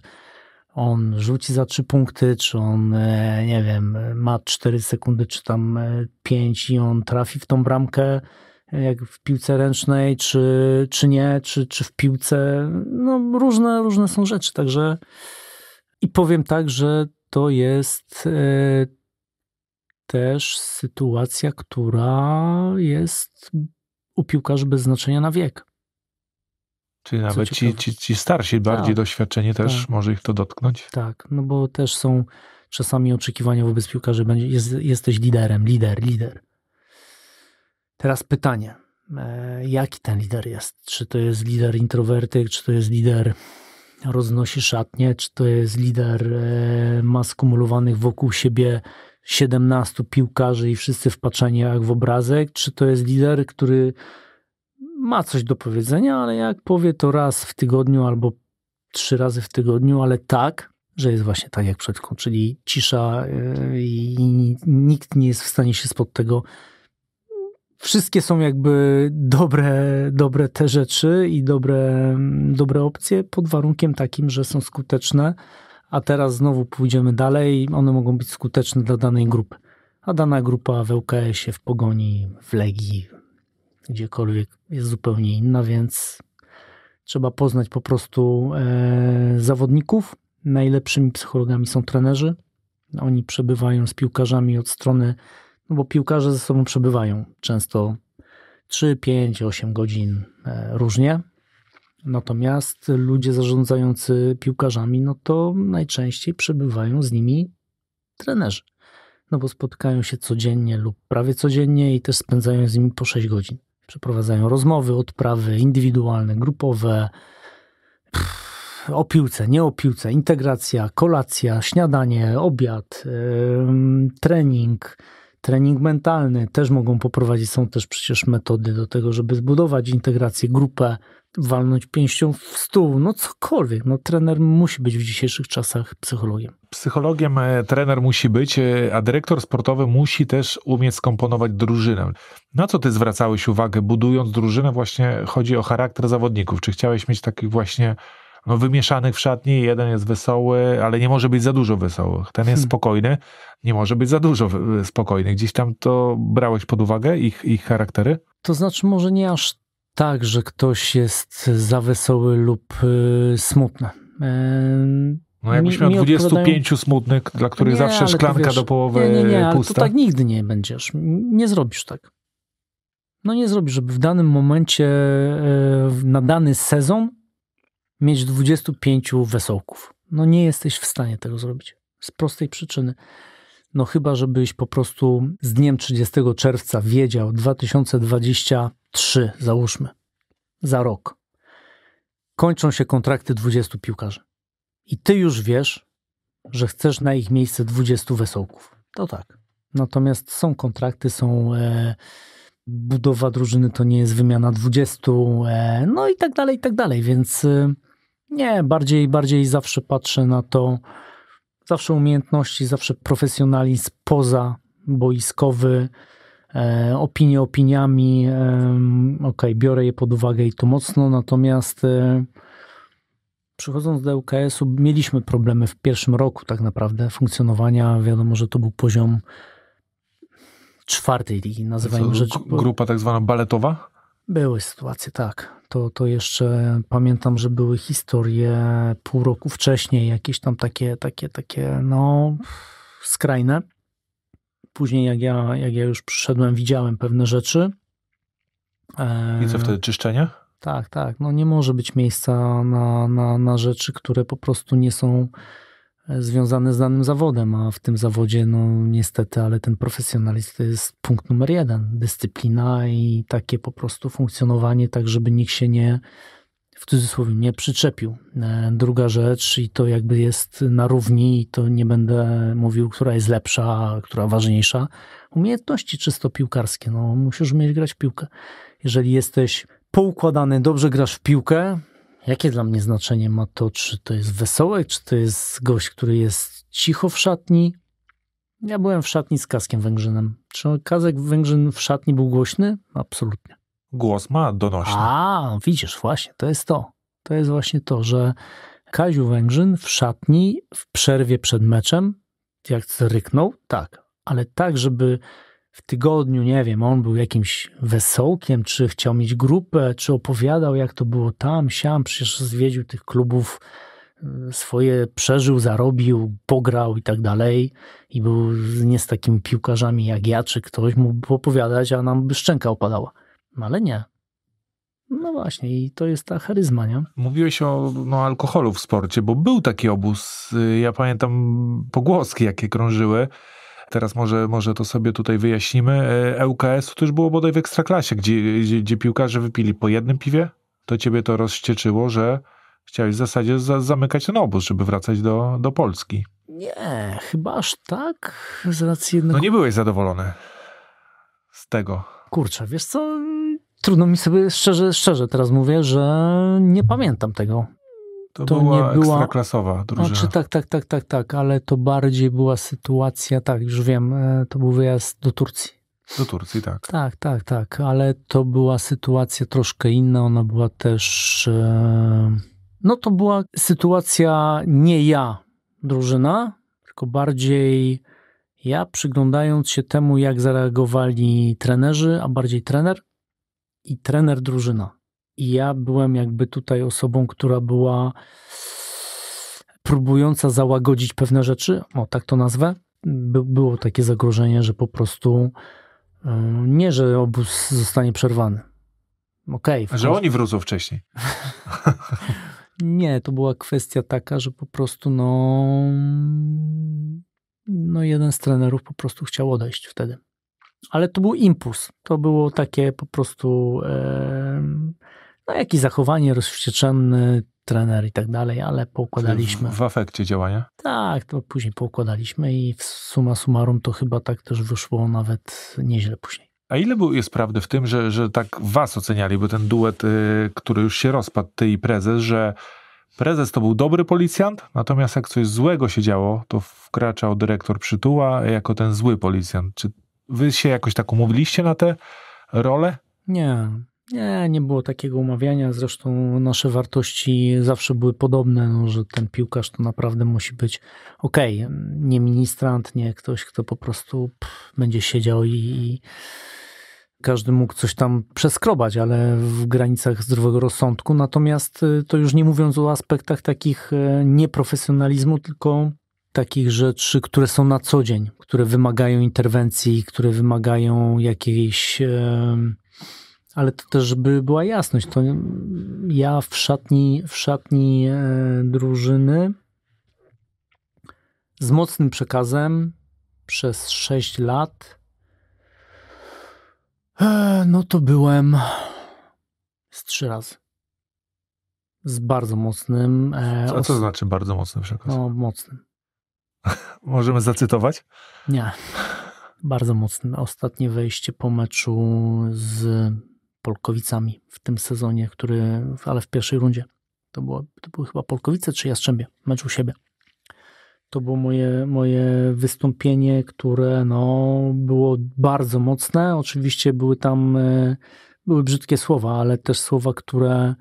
on rzuci za trzy punkty, czy on, e, nie wiem, ma cztery sekundy, czy tam e, pięć i on trafi w tą bramkę, e, jak w piłce ręcznej, czy, czy nie, czy, czy w piłce. No, różne, różne są rzeczy, także i powiem tak, że to jest też sytuacja, która jest u piłkarzy bez znaczenia na wiek. Czy nawet ci, ci, ci, starsi, bardziej tak, doświadczeni też tak. może ich to dotknąć? Tak, no bo też są czasami oczekiwania wobec piłkarzy, będzie, jest, jesteś liderem, lider, lider. Teraz pytanie, e, jaki ten lider jest? Czy to jest lider introwertyk, czy to jest lider roznosi szatnie, czy to jest lider e, ma skumulowanych wokół siebie 17 piłkarzy i wszyscy wpatrzeni jak w obrazek, czy to jest lider, który ma coś do powiedzenia, ale jak powie to raz w tygodniu albo trzy razy w tygodniu, ale tak, że jest właśnie tak jak przed chwilą, czyli cisza e, i nikt nie jest w stanie się spod tego. Wszystkie są jakby dobre, dobre te rzeczy i dobre, dobre opcje pod warunkiem takim, że są skuteczne, a teraz znowu pójdziemy dalej, one mogą być skuteczne dla danej grupy. A dana grupa w ŁKS-ie, w Pogoni, w Legii, gdziekolwiek jest zupełnie inna, więc trzeba poznać po prostu e, zawodników. Najlepszymi psychologami są trenerzy. Oni przebywają z piłkarzami od strony, no bo piłkarze ze sobą przebywają często 3, 5, 8 godzin e, różnie. Natomiast ludzie zarządzający piłkarzami, no to najczęściej przebywają z nimi trenerzy. No bo spotykają się codziennie lub prawie codziennie i też spędzają z nimi po 6 godzin. Przeprowadzają rozmowy, odprawy indywidualne, grupowe, Pff, o piłce, nie o piłce, integracja, kolacja, śniadanie, obiad, yy, trening trening mentalny też mogą poprowadzić. Są też przecież metody do tego, żeby zbudować integrację, grupę, walnąć pięścią w stół, no cokolwiek. No, trener musi być w dzisiejszych czasach psychologiem. Psychologiem e, trener musi być, e, a dyrektor sportowy musi też umieć skomponować drużynę. Na co ty zwracałeś uwagę, budując drużynę? Właśnie chodzi o charakter zawodników. Czy chciałeś mieć takich właśnie no, wymieszanych w szatni. Jeden jest wesoły, ale nie może być za dużo wesołych. Ten jest hmm. spokojny, nie może być za dużo spokojnych. Gdzieś tam to brałeś pod uwagę, ich, ich charaktery? To znaczy, może nie aż tak, że ktoś jest za wesoły lub y, smutny. Y, no jakbyś miał 25 odpowiadają... smutnych, dla których nie, zawsze szklanka wiesz, do połowy nie, nie, nie, pusta. Ale tak nigdy nie będziesz. Nie zrobisz tak. No nie zrobisz, żeby w danym momencie, e, na dany sezon mieć 25 wesołków. No nie jesteś w stanie tego zrobić. Z prostej przyczyny. No chyba, żebyś po prostu z dniem 30 czerwca wiedział 2023, załóżmy, za rok. Kończą się kontrakty 20 piłkarzy. I ty już wiesz, że chcesz na ich miejsce 20 wesołków. To tak. Natomiast są kontrakty, są e, budowa drużyny, to nie jest wymiana 20, e, no i tak dalej, i tak dalej. Więc e, nie, bardziej, bardziej zawsze patrzę na to, zawsze umiejętności, zawsze profesjonalizm poza boiskowy, e, opinie opiniami, e, ok, biorę je pod uwagę i to mocno, natomiast e, przychodząc do ŁKS-u mieliśmy problemy w pierwszym roku tak naprawdę funkcjonowania, wiadomo, że to był poziom czwartej ligi, nazywajmy rzecz. Grupa tak zwana baletowa? Były sytuacje, tak. To, to jeszcze pamiętam, że były historie pół roku wcześniej, jakieś tam takie, takie, takie, no, skrajne. Później, jak ja, jak ja już przyszedłem, widziałem pewne rzeczy. I co wtedy, czyszczenie? Tak, tak. No nie może być miejsca na, na, na rzeczy, które po prostu nie są związane z danym zawodem, a w tym zawodzie, no niestety, ale ten profesjonalizm to jest punkt numer jeden. Dyscyplina i takie po prostu funkcjonowanie, tak żeby nikt się nie, w cudzysłowie, nie przyczepił. E, druga rzecz, i to jakby jest na równi, to nie będę mówił, która jest lepsza, która ważniejsza, umiejętności czysto piłkarskie. No musisz umieć grać w piłkę. Jeżeli jesteś poukładany, dobrze grasz w piłkę, Jakie dla mnie znaczenie ma to, czy to jest wesołek, czy to jest gość, który jest cicho w szatni? Ja byłem w szatni z Kaskiem Węgrzynem. Czy Kazek Węgrzyn w szatni był głośny? Absolutnie. Głos ma donośny. A, widzisz, właśnie, to jest to. To jest właśnie to, że Kaziu Węgrzyn w szatni, w przerwie przed meczem, jak ryknął, tak, ale tak, żeby w tygodniu, nie wiem, on był jakimś wesołkiem, czy chciał mieć grupę, czy opowiadał, jak to było tam, siam, przecież zwiedził tych klubów, y, swoje przeżył, zarobił, pograł i tak dalej. I był nie z takimi piłkarzami jak ja, czy ktoś mógłby opowiadać, a nam by szczęka opadała. No ale nie. No właśnie, i to jest ta charyzma, nie? Mówiłeś o no, alkoholu w sporcie, bo był taki obóz, y, ja pamiętam pogłoski, jakie krążyły Teraz może, może to sobie tutaj wyjaśnimy. łks e, e to też było bodaj w Ekstraklasie, gdzie, gdzie, gdzie, piłkarze wypili po jednym piwie. To ciebie to rozścieczyło, że chciałeś w zasadzie za, zamykać ten obóz, żeby wracać do, do Polski. Nie, chyba aż tak, z racji No nie byłeś zadowolony z tego. Kurczę, wiesz co, trudno mi sobie, szczerze, szczerze teraz mówię, że nie pamiętam tego. To, to była nie była ekstraklasowa drużyna. Znaczy, tak, tak, tak, tak, tak, ale to bardziej była sytuacja, tak, już wiem, e, to był wyjazd do Turcji. Do Turcji, tak. Tak, tak, tak, ale to była sytuacja troszkę inna, ona była też... E, no to była sytuacja nie ja drużyna, tylko bardziej ja przyglądając się temu, jak zareagowali trenerzy, a bardziej trener i trener drużyna. I ja byłem jakby tutaj osobą, która była próbująca załagodzić pewne rzeczy, o tak to nazwę. By, było takie zagrożenie, że po prostu y, nie, że obóz zostanie przerwany. Okej. że oni wrócą wcześniej. nie, to była kwestia taka, że po prostu no, no jeden z trenerów po prostu chciał odejść wtedy. Ale to był impuls. To było takie po prostu no jakieś zachowanie rozwścieczony, trener i tak dalej, ale poukładaliśmy. W, w, afekcie działania? Tak, to później poukładaliśmy i w suma summarum to chyba tak też wyszło nawet nieźle później. A ile jest prawdy w tym, że, że tak was oceniali, bo ten duet, y, który już się rozpadł, ty i prezes, że prezes to był dobry policjant, natomiast jak coś złego się działo, to wkraczał dyrektor przytuła jako ten zły policjant. Czy wy się jakoś tak umówiliście na tę rolę? Nie, nie, nie było takiego umawiania. Zresztą nasze wartości zawsze były podobne, no, że ten piłkarz to naprawdę musi być ok, nie ministrant, nie ktoś, kto po prostu pff, będzie siedział i, i każdy mógł coś tam przeskrobać, ale w granicach zdrowego rozsądku. Natomiast y, to już nie mówiąc o aspektach takich y, nieprofesjonalizmu, tylko takich rzeczy, które są na co dzień, które wymagają interwencji, które wymagają jakiejś. Ale to też by była jasność. To ja w szatni, w szatni e, drużyny z mocnym przekazem przez 6 lat. E, no to byłem z trzy razy. Z bardzo mocnym. A e, co znaczy bardzo mocny przekaz? No, mocnym. Możemy zacytować? Nie. Bardzo mocny. Ostatnie wejście po meczu z Polkowicami w tym sezonie, który, ale w pierwszej rundzie. To, było, to były chyba Polkowice czy Jastrzębie, mecz u siebie. To było moje, moje wystąpienie, które no, było bardzo mocne. Oczywiście były tam e, były brzydkie słowa, ale też słowa, które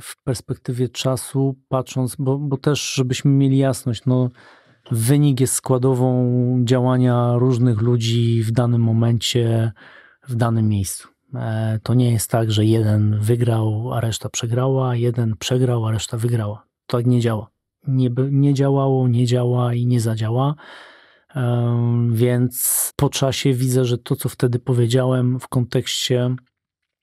w perspektywie czasu, patrząc, bo, bo też, żebyśmy mieli jasność, no, wynik jest składową działania różnych ludzi w danym momencie, w danym miejscu. E, to nie jest tak, że jeden wygrał, a reszta przegrała, jeden przegrał, a reszta wygrała. To tak nie działa. Nie, nie działało, nie działa i nie zadziała. E, więc po czasie widzę, że to, co wtedy powiedziałem w kontekście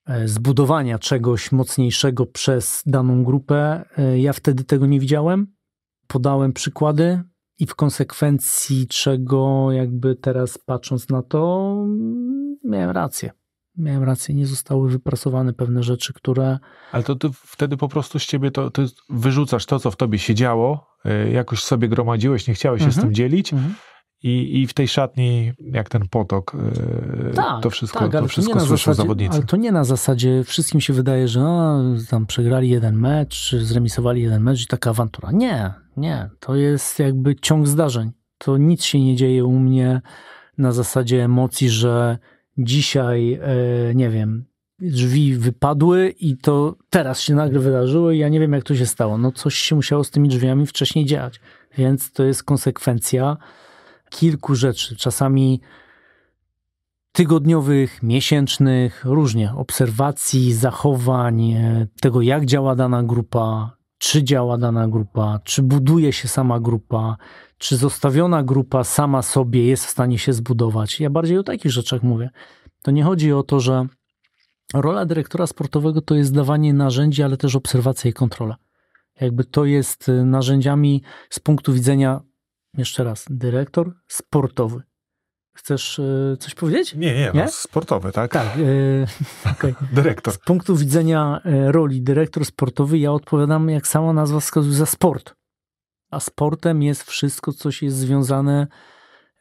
e, zbudowania czegoś mocniejszego przez daną grupę, ja wtedy tego nie widziałem. Podałem przykłady i w konsekwencji czego, jakby teraz patrząc na to, mm, miałem rację miałem rację, nie zostały wyprasowane pewne rzeczy, które. Ale to ty wtedy po prostu z ciebie to ty wyrzucasz to, co w tobie się działo, y, jakoś sobie gromadziłeś, nie chciałeś mhm. się z tym mhm. dzielić. Mhm. I, I w tej szatni, jak ten potok, y, tak, to wszystko, tak, to wszystko słyszą zasadzie, zawodnicy. Ale to nie na zasadzie, wszystkim się wydaje, że o, tam przegrali jeden mecz, zremisowali jeden mecz i taka awantura. Nie, nie. To jest jakby ciąg zdarzeń. To nic się nie dzieje u mnie na zasadzie emocji, że dzisiaj, e, nie wiem, drzwi wypadły i to teraz się nagle wydarzyło i ja nie wiem, jak to się stało. No coś się musiało z tymi drzwiami wcześniej dziać, więc to jest konsekwencja kilku rzeczy, czasami tygodniowych, miesięcznych, różnie, obserwacji, zachowań, e, tego jak działa dana grupa, czy działa dana grupa, czy buduje się sama grupa, czy zostawiona grupa sama sobie jest w stanie się zbudować. Ja bardziej o takich rzeczach mówię. To nie chodzi o to, że rola dyrektora sportowego to jest dawanie narzędzi, ale też obserwacja i kontrola. Jakby to jest y, narzędziami z punktu widzenia, jeszcze raz, dyrektor sportowy. Chcesz e, coś powiedzieć? Nie, nie, nie? No, sportowy, tak? Tak. E, okay. dyrektor. Z punktu widzenia e, roli dyrektor sportowy, ja odpowiadam, jak sama nazwa wskazuje, za sport. A sportem jest wszystko, co się jest związane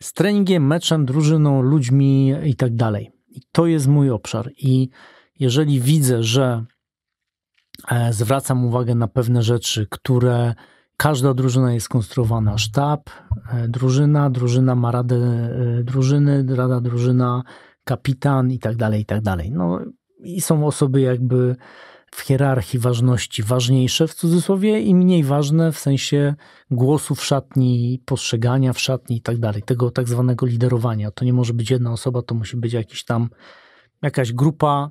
z treningiem, meczem, drużyną, ludźmi i tak dalej. I to jest mój obszar. I jeżeli widzę, że e, zwracam uwagę na pewne rzeczy, które Każda drużyna jest konstruowana sztab, e, drużyna, drużyna ma radę e, drużyny, rada drużyna, kapitan i tak dalej, i tak dalej. No i są osoby jakby w hierarchii ważności ważniejsze w cudzysłowie i mniej ważne w sensie głosu w szatni, postrzegania w szatni i tak dalej, tego tak zwanego liderowania. To nie może być jedna osoba, to musi być jakiś tam jakaś grupa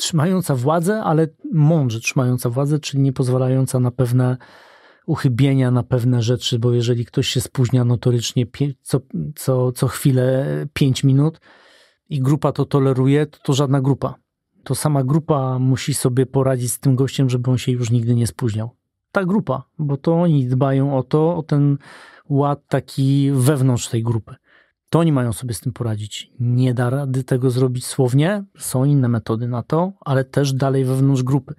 trzymająca władzę, ale mądrze trzymająca władzę, czyli nie pozwalająca na pewne uchybienia, na pewne rzeczy, bo jeżeli ktoś się spóźnia notorycznie co, co, co chwilę 5 minut i grupa to toleruje, to, to żadna grupa. To sama grupa musi sobie poradzić z tym gościem, żeby on się już nigdy nie spóźniał. Ta grupa, bo to oni dbają o to, o ten ład taki wewnątrz tej grupy to oni mają sobie z tym poradzić. Nie da rady tego zrobić słownie, są inne metody na to, ale też dalej wewnątrz grupy.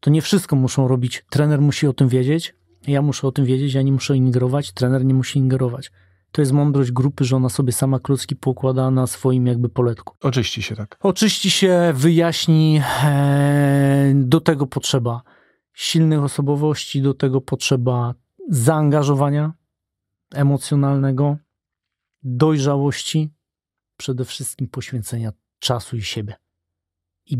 To nie wszystko muszą robić. Trener musi o tym wiedzieć, ja muszę o tym wiedzieć, ja nie muszę ingerować, trener nie musi ingerować. To jest mądrość grupy, że ona sobie sama klocki pokłada na swoim jakby poletku. Oczyści się, tak? Oczyści się, wyjaśni, e, do tego potrzeba silnych osobowości, do tego potrzeba zaangażowania emocjonalnego, dojrzałości, przede wszystkim poświęcenia czasu i siebie. I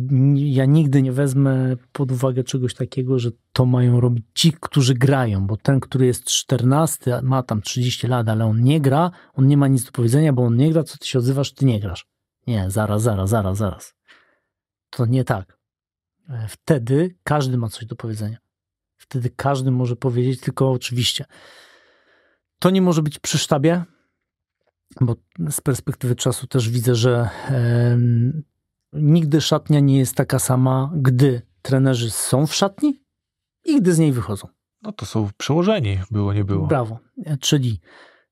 ja nigdy nie wezmę pod uwagę czegoś takiego, że to mają robić ci, którzy grają, bo ten, który jest 14, ma tam 30 lat, ale on nie gra, on nie ma nic do powiedzenia, bo on nie gra, co ty się odzywasz, ty nie grasz. Nie, zaraz, zaraz, zaraz, zaraz. To nie tak. E, wtedy każdy ma coś do powiedzenia. Wtedy każdy może powiedzieć, tylko oczywiście to nie może być przy sztabie, bo z perspektywy czasu też widzę, że e, nigdy szatnia nie jest taka sama, gdy trenerzy są w szatni i gdy z niej wychodzą. No to są przełożeni, było nie było. Brawo. E, czyli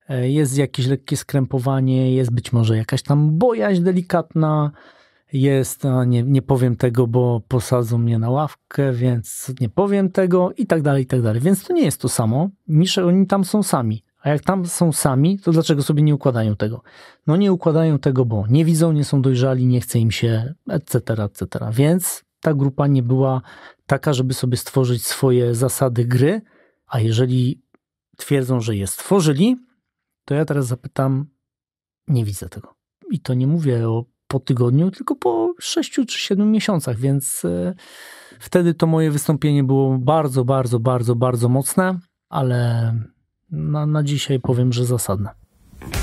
e, jest jakieś lekkie skrępowanie, jest być może jakaś tam bojaźń delikatna, jest, a nie, nie powiem tego, bo posadzą mnie na ławkę, więc nie powiem tego i tak dalej, i tak dalej. Więc to nie jest to samo, niż oni tam są sami. A jak tam są sami, to dlaczego sobie nie układają tego? No nie układają tego, bo nie widzą, nie są dojrzali, nie chce im się, etc., etc. Więc ta grupa nie była taka, żeby sobie stworzyć swoje zasady gry, a jeżeli twierdzą, że je stworzyli, to ja teraz zapytam, nie widzę tego. I to nie mówię o po tygodniu, tylko po sześciu czy siedmiu miesiącach, więc e, wtedy to moje wystąpienie było bardzo, bardzo, bardzo, bardzo mocne, ale na, na dzisiaj powiem, że zasadne.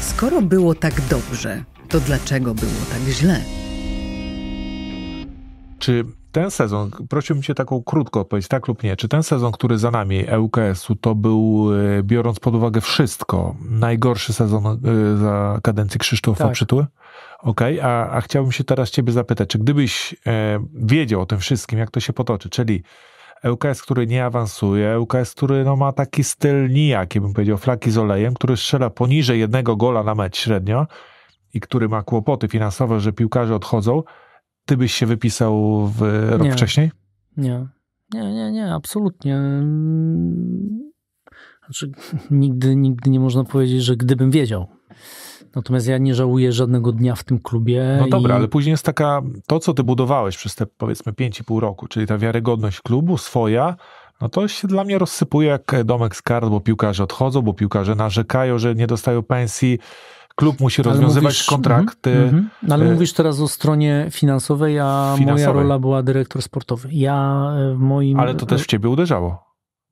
Skoro było tak dobrze, to dlaczego było tak źle? Czy ten sezon, prosiłbym Cię taką krótką odpowiedź, tak lub nie, czy ten sezon, który za nami euks u to był, e, biorąc pod uwagę wszystko, najgorszy sezon e, za kadencji Krzysztofa tak. ok? Okej, okay, a, a, chciałbym się teraz Ciebie zapytać, czy gdybyś e, wiedział o tym wszystkim, jak to się potoczy, czyli ŁKS, który nie awansuje, ŁKS, który no, ma taki styl nijaki, bym powiedział, flaki z olejem, który strzela poniżej jednego gola na mecz średnio i który ma kłopoty finansowe, że piłkarze odchodzą. Ty byś się wypisał w rok nie. wcześniej? Nie. Nie, nie, nie, absolutnie. Znaczy, nigdy, nigdy nie można powiedzieć, że gdybym wiedział. Natomiast ja nie żałuję żadnego dnia w tym klubie. No dobra, ale później jest taka, to co ty budowałeś przez te powiedzmy 5,5 roku, czyli ta wiarygodność klubu swoja, no to się dla mnie rozsypuje jak domek z kart, bo piłkarze odchodzą, bo piłkarze narzekają, że nie dostają pensji. Klub musi rozwiązywać mówisz, kontrakty. Mm, mm, no ale e, mówisz teraz o stronie finansowej, a finansowej. moja rola była dyrektor sportowy. Ja e, w moim. Ale to też w ciebie uderzało,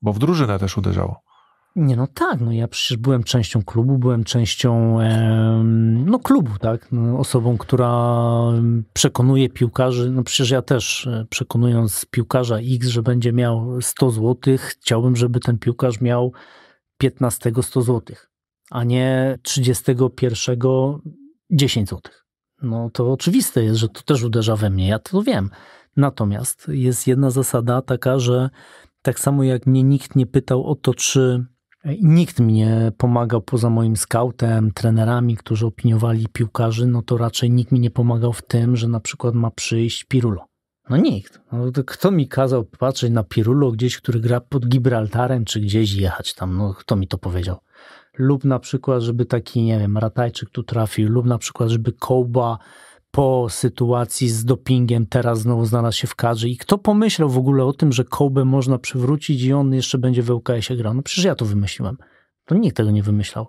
bo w drużynę też uderzało. Nie, no tak, no ja przecież byłem częścią klubu, byłem częścią e, no klubu, tak, no, osobą, która przekonuje piłkarzy, no przecież ja też e, przekonując piłkarza X, że będzie miał 100 zł, chciałbym, żeby ten piłkarz miał 15 100 zł, a nie 31 10 zł. No to oczywiste jest, że to też uderza we mnie, ja to wiem. Natomiast jest jedna zasada taka, że tak samo jak mnie nikt nie pytał o to, czy E, nikt mi nie pomagał poza moim skautem, trenerami, którzy opiniowali piłkarzy, no to raczej nikt mi nie pomagał w tym, że na przykład ma przyjść Pirulo. No nikt. No kto mi kazał patrzeć na Pirulo gdzieś, który gra pod Gibraltarem, czy gdzieś jechać tam? No kto mi to powiedział? Lub na przykład, żeby taki, nie wiem, Ratajczyk tu trafił, lub na przykład, żeby Kołba po sytuacji z dopingiem teraz znowu znalazł się w kadrze i kto pomyślał w ogóle o tym, że Kołbę można przywrócić i on jeszcze będzie w się grał? No przecież ja to wymyśliłem. To nikt tego nie wymyślał.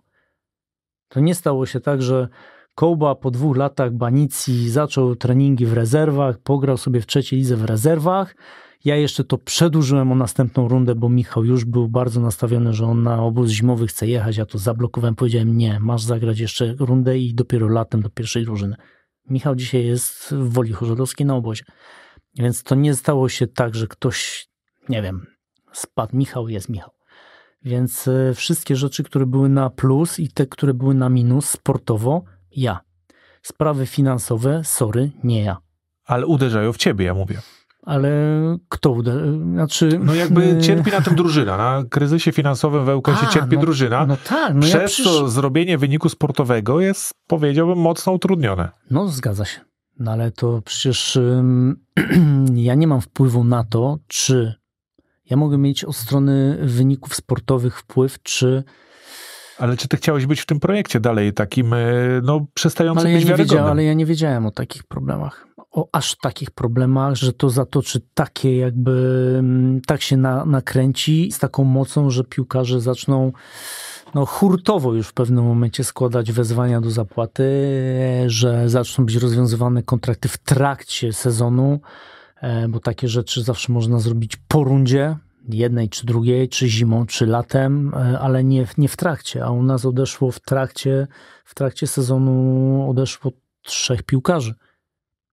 To nie stało się tak, że Kołba po dwóch latach banicji zaczął treningi w rezerwach, pograł sobie w trzeciej lidze w rezerwach. Ja jeszcze to przedłużyłem o następną rundę, bo Michał już był bardzo nastawiony, że on na obóz zimowy chce jechać. Ja to zablokowałem, powiedziałem nie, masz zagrać jeszcze rundę i dopiero latem do pierwszej drużyny. Michał dzisiaj jest w Woli Chorzorowskiej na obozie. Więc to nie stało się tak, że ktoś, nie wiem, spadł Michał, jest Michał. Więc e, wszystkie rzeczy, które były na plus i te, które były na minus sportowo, ja. Sprawy finansowe, sorry, nie ja. Ale uderzają w ciebie, ja mówię ale kto uda... Znaczy, no jakby cierpi na tym drużyna. Na kryzysie finansowym w się cierpi no, drużyna. No tak. No przez ja przecież... to zrobienie wyniku sportowego jest, powiedziałbym, mocno utrudnione. No zgadza się. No ale to przecież ja nie mam wpływu na to, czy ja mogę mieć od strony wyników sportowych wpływ, czy ale czy ty chciałeś być w tym projekcie dalej takim, y, no, przestającym ale być ja nie wiedziałem, Wiedział, ale ja nie wiedziałem o takich problemach o aż takich problemach, że to zatoczy takie jakby, mm, tak się na, nakręci z taką mocą, że piłkarze zaczną no, hurtowo już w pewnym momencie składać wezwania do zapłaty, że zaczną być rozwiązywane kontrakty w trakcie sezonu, e, bo takie rzeczy zawsze można zrobić po rundzie, jednej czy drugiej, czy zimą, czy latem, e, ale nie, nie w trakcie. A u nas odeszło w trakcie, w trakcie sezonu odeszło trzech piłkarzy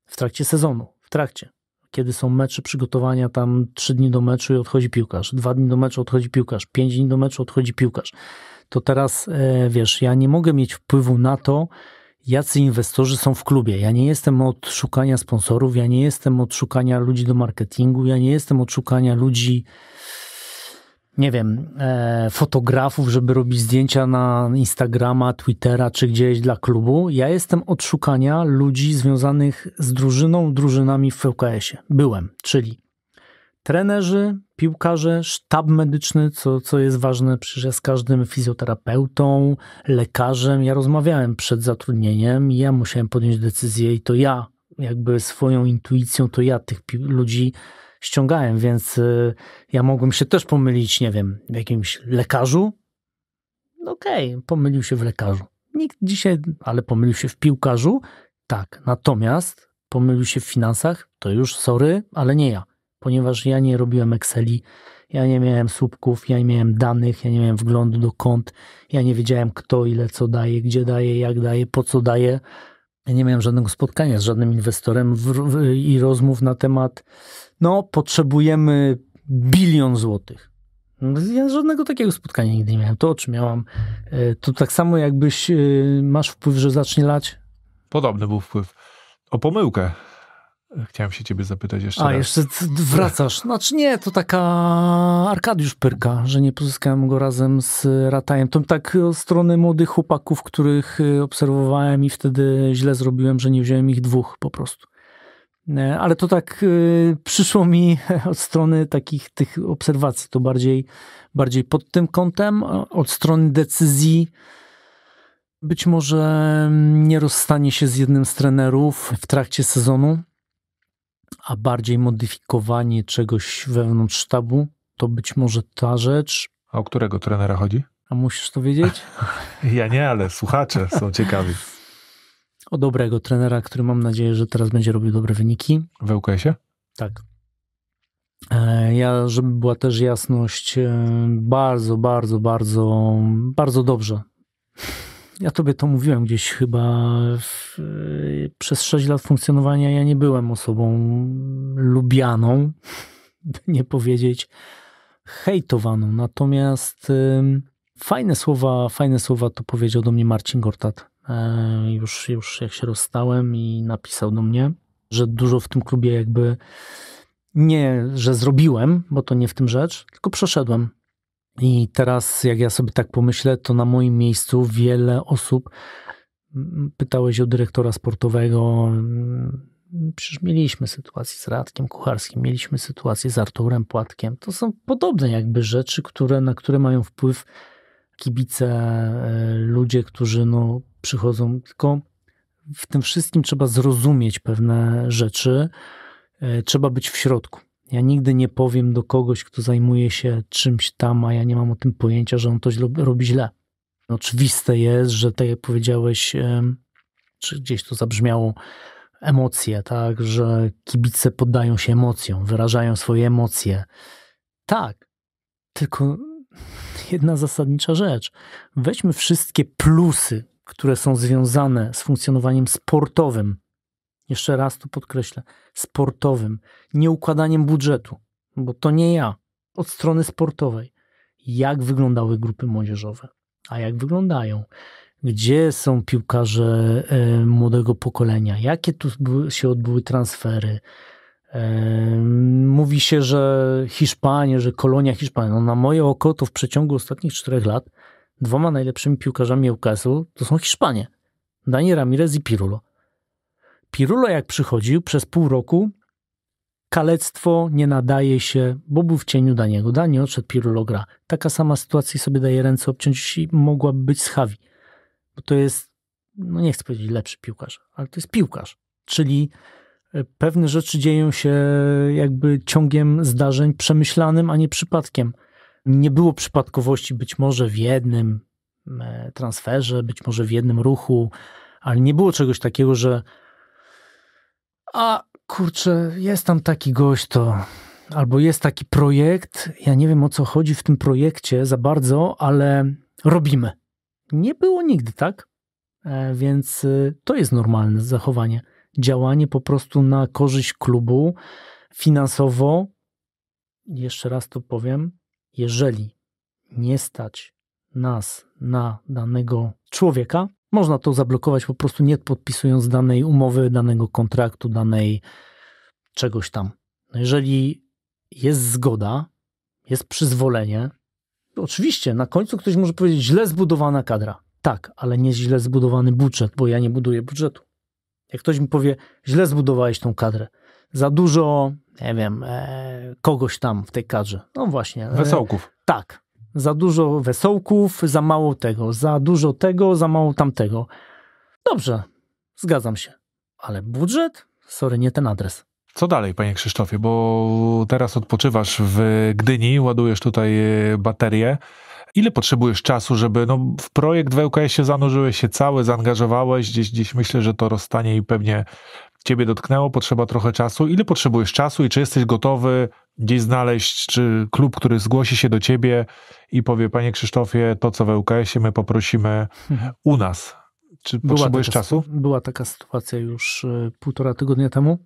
w trakcie sezonu, w trakcie. Kiedy są mecze, przygotowania, tam trzy dni do meczu i odchodzi piłkarz, dwa dni do meczu odchodzi piłkarz, pięć dni do meczu odchodzi piłkarz. To teraz e, wiesz, ja nie mogę mieć wpływu na to, jacy inwestorzy są w klubie. Ja nie jestem od szukania sponsorów, ja nie jestem od szukania ludzi do marketingu, ja nie jestem od szukania ludzi nie wiem, e, fotografów, żeby robić zdjęcia na Instagrama, Twittera czy gdzieś dla klubu. Ja jestem od szukania ludzi związanych z drużyną, drużynami w VKS-ie. Byłem, czyli trenerzy, piłkarze, sztab medyczny, co, co jest ważne, przecież ja z każdym fizjoterapeutą, lekarzem, ja rozmawiałem przed zatrudnieniem i ja musiałem podjąć decyzję i to ja, jakby swoją intuicją, to ja tych ludzi ściągałem, więc y, ja mogłem się też pomylić, nie wiem, w jakimś lekarzu. No okej, okay, pomylił się w lekarzu. Nikt dzisiaj, ale pomylił się w piłkarzu, tak. Natomiast pomylił się w finansach, to już sorry, ale nie ja, ponieważ ja nie robiłem Exceli, ja nie miałem słupków, ja nie miałem danych, ja nie miałem wglądu do kont, ja nie wiedziałem kto ile co daje, gdzie daje, jak daje, po co daje nie miałem żadnego spotkania z żadnym inwestorem w, w, i rozmów na temat, no, potrzebujemy bilion złotych. Ja żadnego takiego spotkania nigdy nie miałem. To, o czym miałam, e, to tak samo jakbyś e, masz wpływ, że zacznie lać. Podobny był wpływ. O pomyłkę. Chciałem się ciebie zapytać jeszcze A, raz. jeszcze wracasz. Znaczy nie, to taka Arkadiusz Pyrka, że nie pozyskałem go razem z Ratajem. To tak od strony młodych chłopaków, których y, obserwowałem i wtedy źle zrobiłem, że nie wziąłem ich dwóch po prostu. E, ale to tak y, przyszło mi od strony takich tych obserwacji, to bardziej, bardziej pod tym kątem, od strony decyzji, być może mm, nie rozstanie się z jednym z trenerów w trakcie sezonu a bardziej modyfikowanie czegoś wewnątrz sztabu, to być może ta rzecz. A o którego trenera chodzi? A musisz to wiedzieć? ja nie, ale słuchacze są ciekawi. O dobrego trenera, który mam nadzieję, że teraz będzie robił dobre wyniki. W e się. Tak. E, ja, żeby była też jasność, e, bardzo, bardzo, bardzo, bardzo dobrze ja tobie to mówiłem gdzieś chyba. W, przez 6 lat funkcjonowania ja nie byłem osobą lubianą, by nie powiedzieć hejtowaną. Natomiast y, fajne słowa, fajne słowa to powiedział do mnie Marcin Gortat. E, już, już jak się rozstałem i napisał do mnie, że dużo w tym klubie jakby nie, że zrobiłem, bo to nie w tym rzecz, tylko przeszedłem. I teraz, jak ja sobie tak pomyślę, to na moim miejscu wiele osób mm, pytałeś o dyrektora sportowego. Mm, przecież mieliśmy sytuację z Radkiem Kucharskim, mieliśmy sytuację z Arturem Płatkiem. To są podobne jakby rzeczy, które, na które mają wpływ kibice, e, ludzie, którzy no, przychodzą. Tylko w tym wszystkim trzeba zrozumieć pewne rzeczy, e, trzeba być w środku. Ja nigdy nie powiem do kogoś, kto zajmuje się czymś tam, a ja nie mam o tym pojęcia, że on to robi źle. Oczywiste jest, że tak jak powiedziałeś, czy gdzieś to zabrzmiało, emocje, tak, że kibice poddają się emocjom, wyrażają swoje emocje. Tak, tylko jedna zasadnicza rzecz. Weźmy wszystkie plusy, które są związane z funkcjonowaniem sportowym jeszcze raz to podkreślę, sportowym, nie układaniem budżetu, bo to nie ja, od strony sportowej, jak wyglądały grupy młodzieżowe, a jak wyglądają, gdzie są piłkarze e, młodego pokolenia, jakie tu się odbyły transfery. E, mówi się, że Hiszpanie, że kolonia Hiszpania. No, na moje oko to w przeciągu ostatnich czterech lat dwoma najlepszymi piłkarzami UKS-u to są Hiszpanie. Dani Ramirez i Pirulo. Pirulo jak przychodził przez pół roku, kalectwo nie nadaje się, bo był w cieniu Daniego. Danie odszedł, Pirulo gra. Taka sama sytuacja sobie daje ręce obciąć i mogłaby być z Bo to jest, no nie chcę powiedzieć lepszy piłkarz, ale to jest piłkarz. Czyli e, pewne rzeczy dzieją się jakby ciągiem zdarzeń przemyślanym, a nie przypadkiem. Nie było przypadkowości być może w jednym e, transferze, być może w jednym ruchu, ale nie było czegoś takiego, że a kurczę, jest tam taki gość, to albo jest taki projekt. Ja nie wiem o co chodzi w tym projekcie za bardzo, ale robimy. Nie było nigdy tak, e, więc y, to jest normalne zachowanie. Działanie po prostu na korzyść klubu finansowo. Jeszcze raz to powiem, jeżeli nie stać nas na danego człowieka, można to zablokować po prostu nie podpisując danej umowy, danego kontraktu, danej czegoś tam. No jeżeli jest zgoda, jest przyzwolenie, oczywiście na końcu ktoś może powiedzieć źle zbudowana kadra. Tak, ale nie źle zbudowany budżet, bo ja nie buduję budżetu. Jak ktoś mi powie, źle zbudowałeś tą kadrę, za dużo, nie wiem, e, kogoś tam w tej kadrze. No właśnie. E, Wesołków. E, tak, za dużo wesołków, za mało tego, za dużo tego, za mało tamtego. Dobrze, zgadzam się. Ale budżet? Sorry, nie ten adres. Co dalej, panie Krzysztofie? Bo teraz odpoczywasz w Gdyni, ładujesz tutaj e, baterię ile potrzebujesz czasu, żeby no, w projekt w LKS e się zanurzyłeś się cały, zaangażowałeś, gdzieś, gdzieś myślę, że to rozstanie i pewnie ciebie dotknęło, potrzeba trochę czasu. Ile potrzebujesz czasu i czy jesteś gotowy gdzieś znaleźć, czy klub, który zgłosi się do ciebie i powie, panie Krzysztofie, to co w łks e my poprosimy mhm. u nas. Czy była potrzebujesz taka, czasu? Była taka sytuacja już y, półtora tygodnia temu.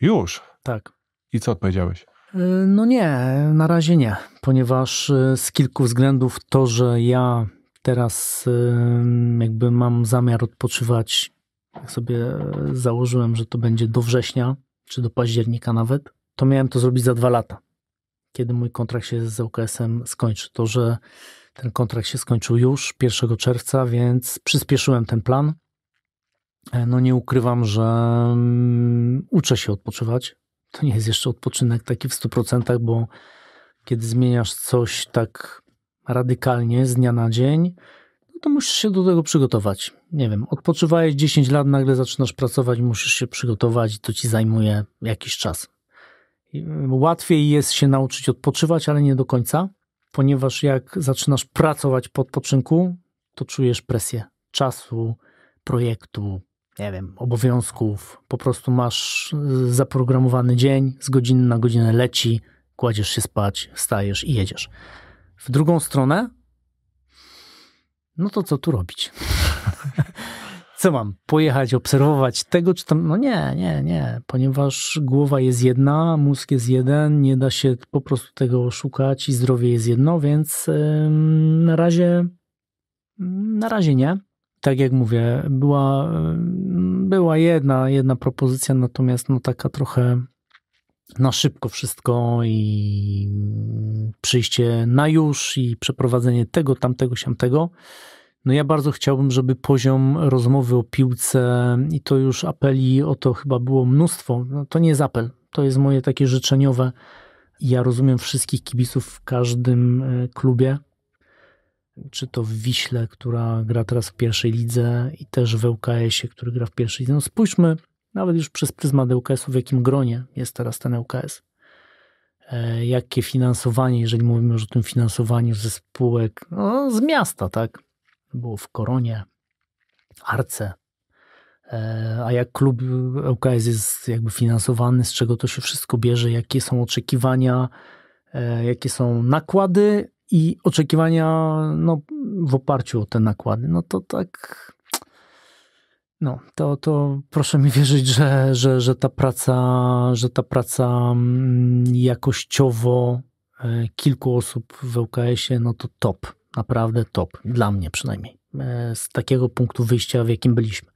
Już? Tak. I co odpowiedziałeś? Y, no nie, na razie nie, ponieważ y, z kilku względów to, że ja teraz y, jakby mam zamiar odpoczywać, tak sobie założyłem, że to będzie do września czy do października nawet, to miałem to zrobić za dwa lata, kiedy mój kontrakt się z UKS-em skończy. To, że ten kontrakt się skończył już 1 czerwca, więc przyspieszyłem ten plan. E, no nie ukrywam, że mm, uczę się odpoczywać to nie jest jeszcze odpoczynek taki w 100%, bo kiedy zmieniasz coś tak radykalnie z dnia na dzień, no to musisz się do tego przygotować. Nie wiem, odpoczywałeś 10 lat, nagle zaczynasz pracować, musisz się przygotować i to ci zajmuje jakiś czas. Łatwiej jest się nauczyć odpoczywać, ale nie do końca, ponieważ jak zaczynasz pracować po odpoczynku, to czujesz presję czasu, projektu, nie wiem, obowiązków, po prostu masz y, zaprogramowany dzień, z godziny na godzinę leci, kładziesz się spać, stajesz i jedziesz. W drugą stronę, no to co tu robić? co mam? Pojechać, obserwować tego, czy tam. No nie, nie, nie, ponieważ głowa jest jedna, mózg jest jeden, nie da się po prostu tego szukać i zdrowie jest jedno, więc yy, na razie. Na razie nie tak jak mówię, była, była jedna, jedna propozycja, natomiast no taka trochę na szybko wszystko i przyjście na już i przeprowadzenie tego, tamtego, siamtego. No ja bardzo chciałbym, żeby poziom rozmowy o piłce i to już apeli o to chyba było mnóstwo. No to nie jest apel, to jest moje takie życzeniowe. Ja rozumiem wszystkich kibiców w każdym e, klubie, czy to w Wiśle, która gra teraz w pierwszej lidze i też w UKS-ie, który gra w pierwszej lidze. No spójrzmy nawet już przez pryzmat ŁKS-u, w jakim gronie jest teraz ten ŁKS. E, jakie finansowanie, jeżeli mówimy już o tym finansowaniu ze spółek no, z miasta, tak? Było w Koronie, Arce. E, a jak klub ŁKS jest jakby finansowany, z czego to się wszystko bierze, jakie są oczekiwania, e, jakie są nakłady i oczekiwania no, w oparciu o te nakłady, no to tak. No, to, to proszę mi wierzyć, że, że, że ta praca, że ta praca mm, jakościowo e, kilku osób w ŁKS-ie, no to top, naprawdę top, dla mnie przynajmniej, e, z takiego punktu wyjścia, w jakim byliśmy.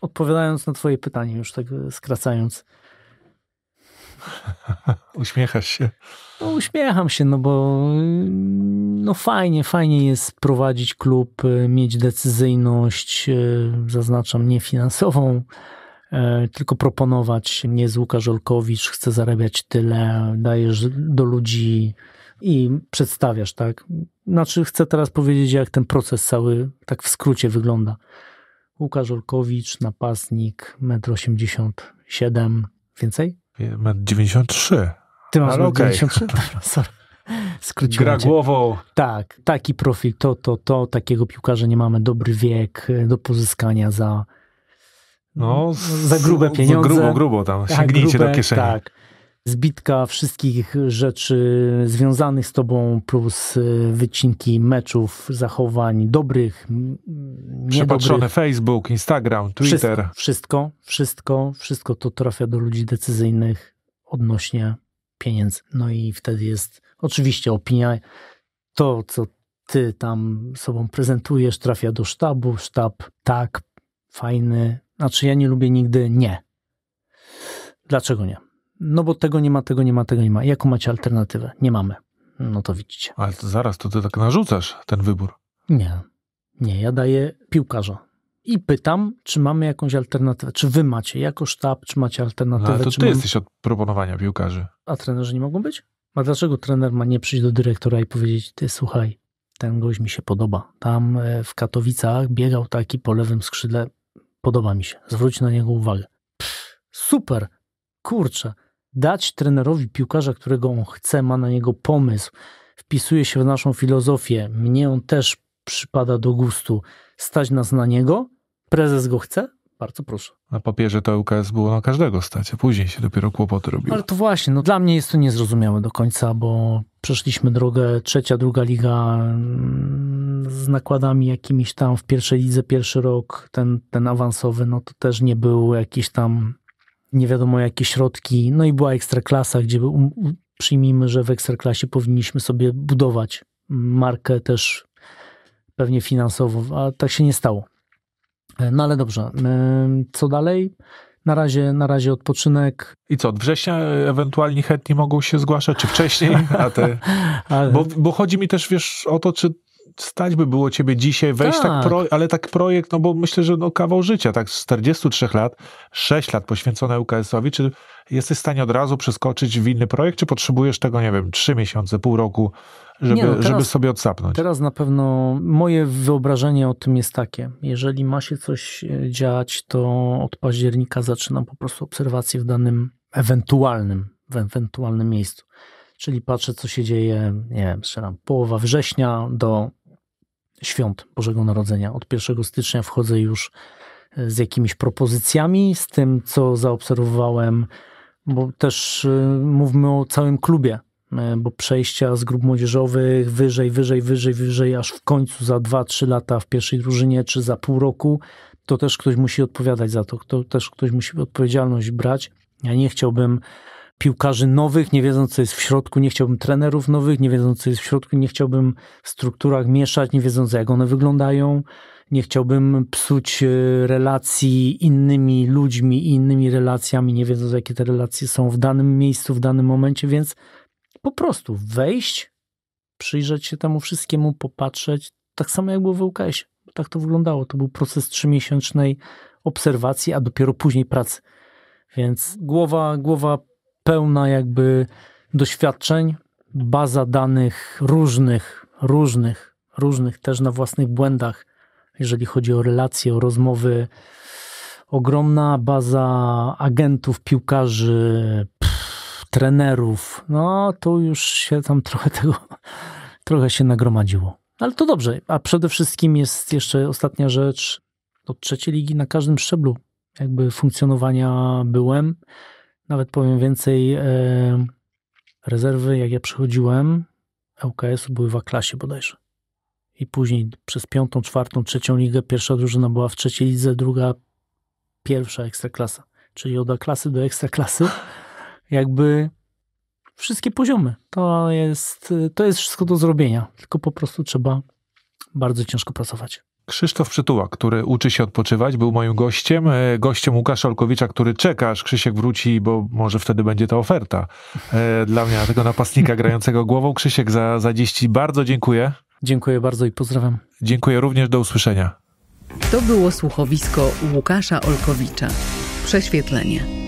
Odpowiadając na Twoje pytanie, już tak e, skracając, Uśmiechasz się? No, uśmiecham się, no bo y, no fajnie, fajnie jest prowadzić klub, y, mieć decyzyjność, y, zaznaczam, nie finansową, tylko proponować. Nie z Łukasz Olkowicz, chcę zarabiać tyle, dajesz do ludzi i przedstawiasz, tak? Znaczy, chcę teraz powiedzieć, jak ten proces cały tak w skrócie wygląda. Łukasz Olkowicz, napastnik, 1,87 m. Więcej? Ma 93. Ty masz okay. 93? Sorry. Skróciłem Gra cię. głową. Tak, taki profil, to, to, to, takiego piłkarza nie mamy. Dobry wiek y, do pozyskania za, no, za grube pieniądze. Za grubo, grubo tam, tak, sięgnijcie tak, grube, do kieszeni. Tak zbitka wszystkich rzeczy związanych z tobą, plus y, wycinki meczów, zachowań dobrych, Przepatrzony Facebook, Instagram, Twitter. Wszystko, wszystko, wszystko, wszystko to trafia do ludzi decyzyjnych odnośnie pieniędzy. No i wtedy jest oczywiście opinia, to co ty tam sobą prezentujesz, trafia do sztabu, sztab tak, fajny. Znaczy ja nie lubię nigdy nie. Dlaczego nie? no bo tego nie ma, tego nie ma, tego nie ma. Jaką macie alternatywę? Nie mamy. No to widzicie. Ale to zaraz, to ty tak narzucasz ten wybór. Nie, nie, ja daję piłkarza. I pytam, czy mamy jakąś alternatywę. Czy wy macie jako sztab, czy macie alternatywę? No, ale to ty mam... jesteś od proponowania piłkarzy. A trenerzy nie mogą być? A dlaczego trener ma nie przyjść do dyrektora i powiedzieć, ty słuchaj, ten gość mi się podoba. Tam e, w Katowicach biegał taki po lewym skrzydle, podoba mi się. Zwróć na niego uwagę. Pff, super, kurczę dać trenerowi piłkarza, którego on chce, ma na niego pomysł, wpisuje się w naszą filozofię, mnie on też przypada do gustu, stać nas na niego, prezes go chce, bardzo proszę. Na papierze to UKS było na każdego stać, a później się dopiero kłopoty robiło. Ale to właśnie, no dla mnie jest to niezrozumiałe do końca, bo przeszliśmy drogę trzecia, druga liga mm, z nakładami jakimiś tam w pierwszej lidze pierwszy rok, ten, ten awansowy, no to też nie był jakiś tam nie wiadomo jakie środki. No i była ekstraklasa, gdzie um, przyjmijmy, że w ekstraklasie powinniśmy sobie budować markę też pewnie finansową, a tak się nie stało. E, no ale dobrze, e, co dalej? Na razie, na razie odpoczynek. I co, od września e, ewentualni chętni mogą się zgłaszać, czy wcześniej? A Ale... bo, bo chodzi mi też, wiesz, o to, czy stać by było ciebie dzisiaj wejść tak, tak pro, ale tak projekt, no bo myślę, że no kawał życia, tak z 43 lat, 6 lat poświęcone UKS-owi, czy jesteś w stanie od razu przeskoczyć w inny projekt, czy potrzebujesz tego, nie wiem, 3 miesiące, pół roku, żeby, no, teraz, żeby sobie odsapnąć? Teraz na pewno moje wyobrażenie o tym jest takie, jeżeli ma się coś e, dziać, to od października zaczynam po prostu obserwację w danym ewentualnym, w ewentualnym miejscu czyli patrzę, co się dzieje, nie wiem, strzelam, połowa września do świąt Bożego Narodzenia. Od 1 stycznia wchodzę już e, z jakimiś propozycjami, z tym, co zaobserwowałem, bo też e, mówmy o całym klubie, e, bo przejścia z grup młodzieżowych wyżej, wyżej, wyżej, wyżej, aż w końcu za 2-3 lata w pierwszej drużynie, czy za pół roku, to też ktoś musi odpowiadać za to, to też ktoś musi odpowiedzialność brać. Ja nie chciałbym piłkarzy nowych, nie wiedząc, co jest w środku, nie chciałbym trenerów nowych, nie wiedząc, co jest w środku, nie chciałbym w strukturach mieszać, nie wiedząc, jak one wyglądają. Nie chciałbym psuć e, relacji innymi ludźmi, innymi relacjami, nie wiedząc, jakie te relacje są w danym miejscu, w danym momencie, więc po prostu wejść, przyjrzeć się temu wszystkiemu, popatrzeć, tak samo jak było w UKS. Tak to wyglądało. To był proces trzymiesięcznej obserwacji, a dopiero później pracy. Więc głowa, głowa pełna jakby doświadczeń, baza danych różnych, różnych, różnych też na własnych błędach, jeżeli chodzi o relacje, o rozmowy. Ogromna baza agentów, piłkarzy, pff, trenerów. No, to już się tam trochę tego, trochę się nagromadziło. Ale to dobrze. A przede wszystkim jest jeszcze ostatnia rzecz. Od trzeciej ligi na każdym szczeblu jakby funkcjonowania byłem. Nawet powiem więcej, e, rezerwy jak ja przychodziłem, ŁKS-u były w A-klasie bodajże. I później przez piątą, czwartą, trzecią ligę pierwsza drużyna była w trzeciej lidze, druga pierwsza ekstraklasa. Czyli od A-klasy do ekstraklasy jakby wszystkie poziomy. To jest, to jest wszystko do zrobienia, tylko po prostu trzeba bardzo ciężko pracować. Krzysztof Przytuła, który uczy się odpoczywać, był moim gościem. E, gościem Łukasza Olkowicza, który czeka, aż Krzysiek wróci, bo może wtedy będzie ta oferta e, dla mnie, tego napastnika grającego głową. Krzysiek, za, za dziś Ci bardzo dziękuję. Dziękuję bardzo i pozdrawiam. Dziękuję również, do usłyszenia. To było słuchowisko Łukasza Olkowicza. Prześwietlenie.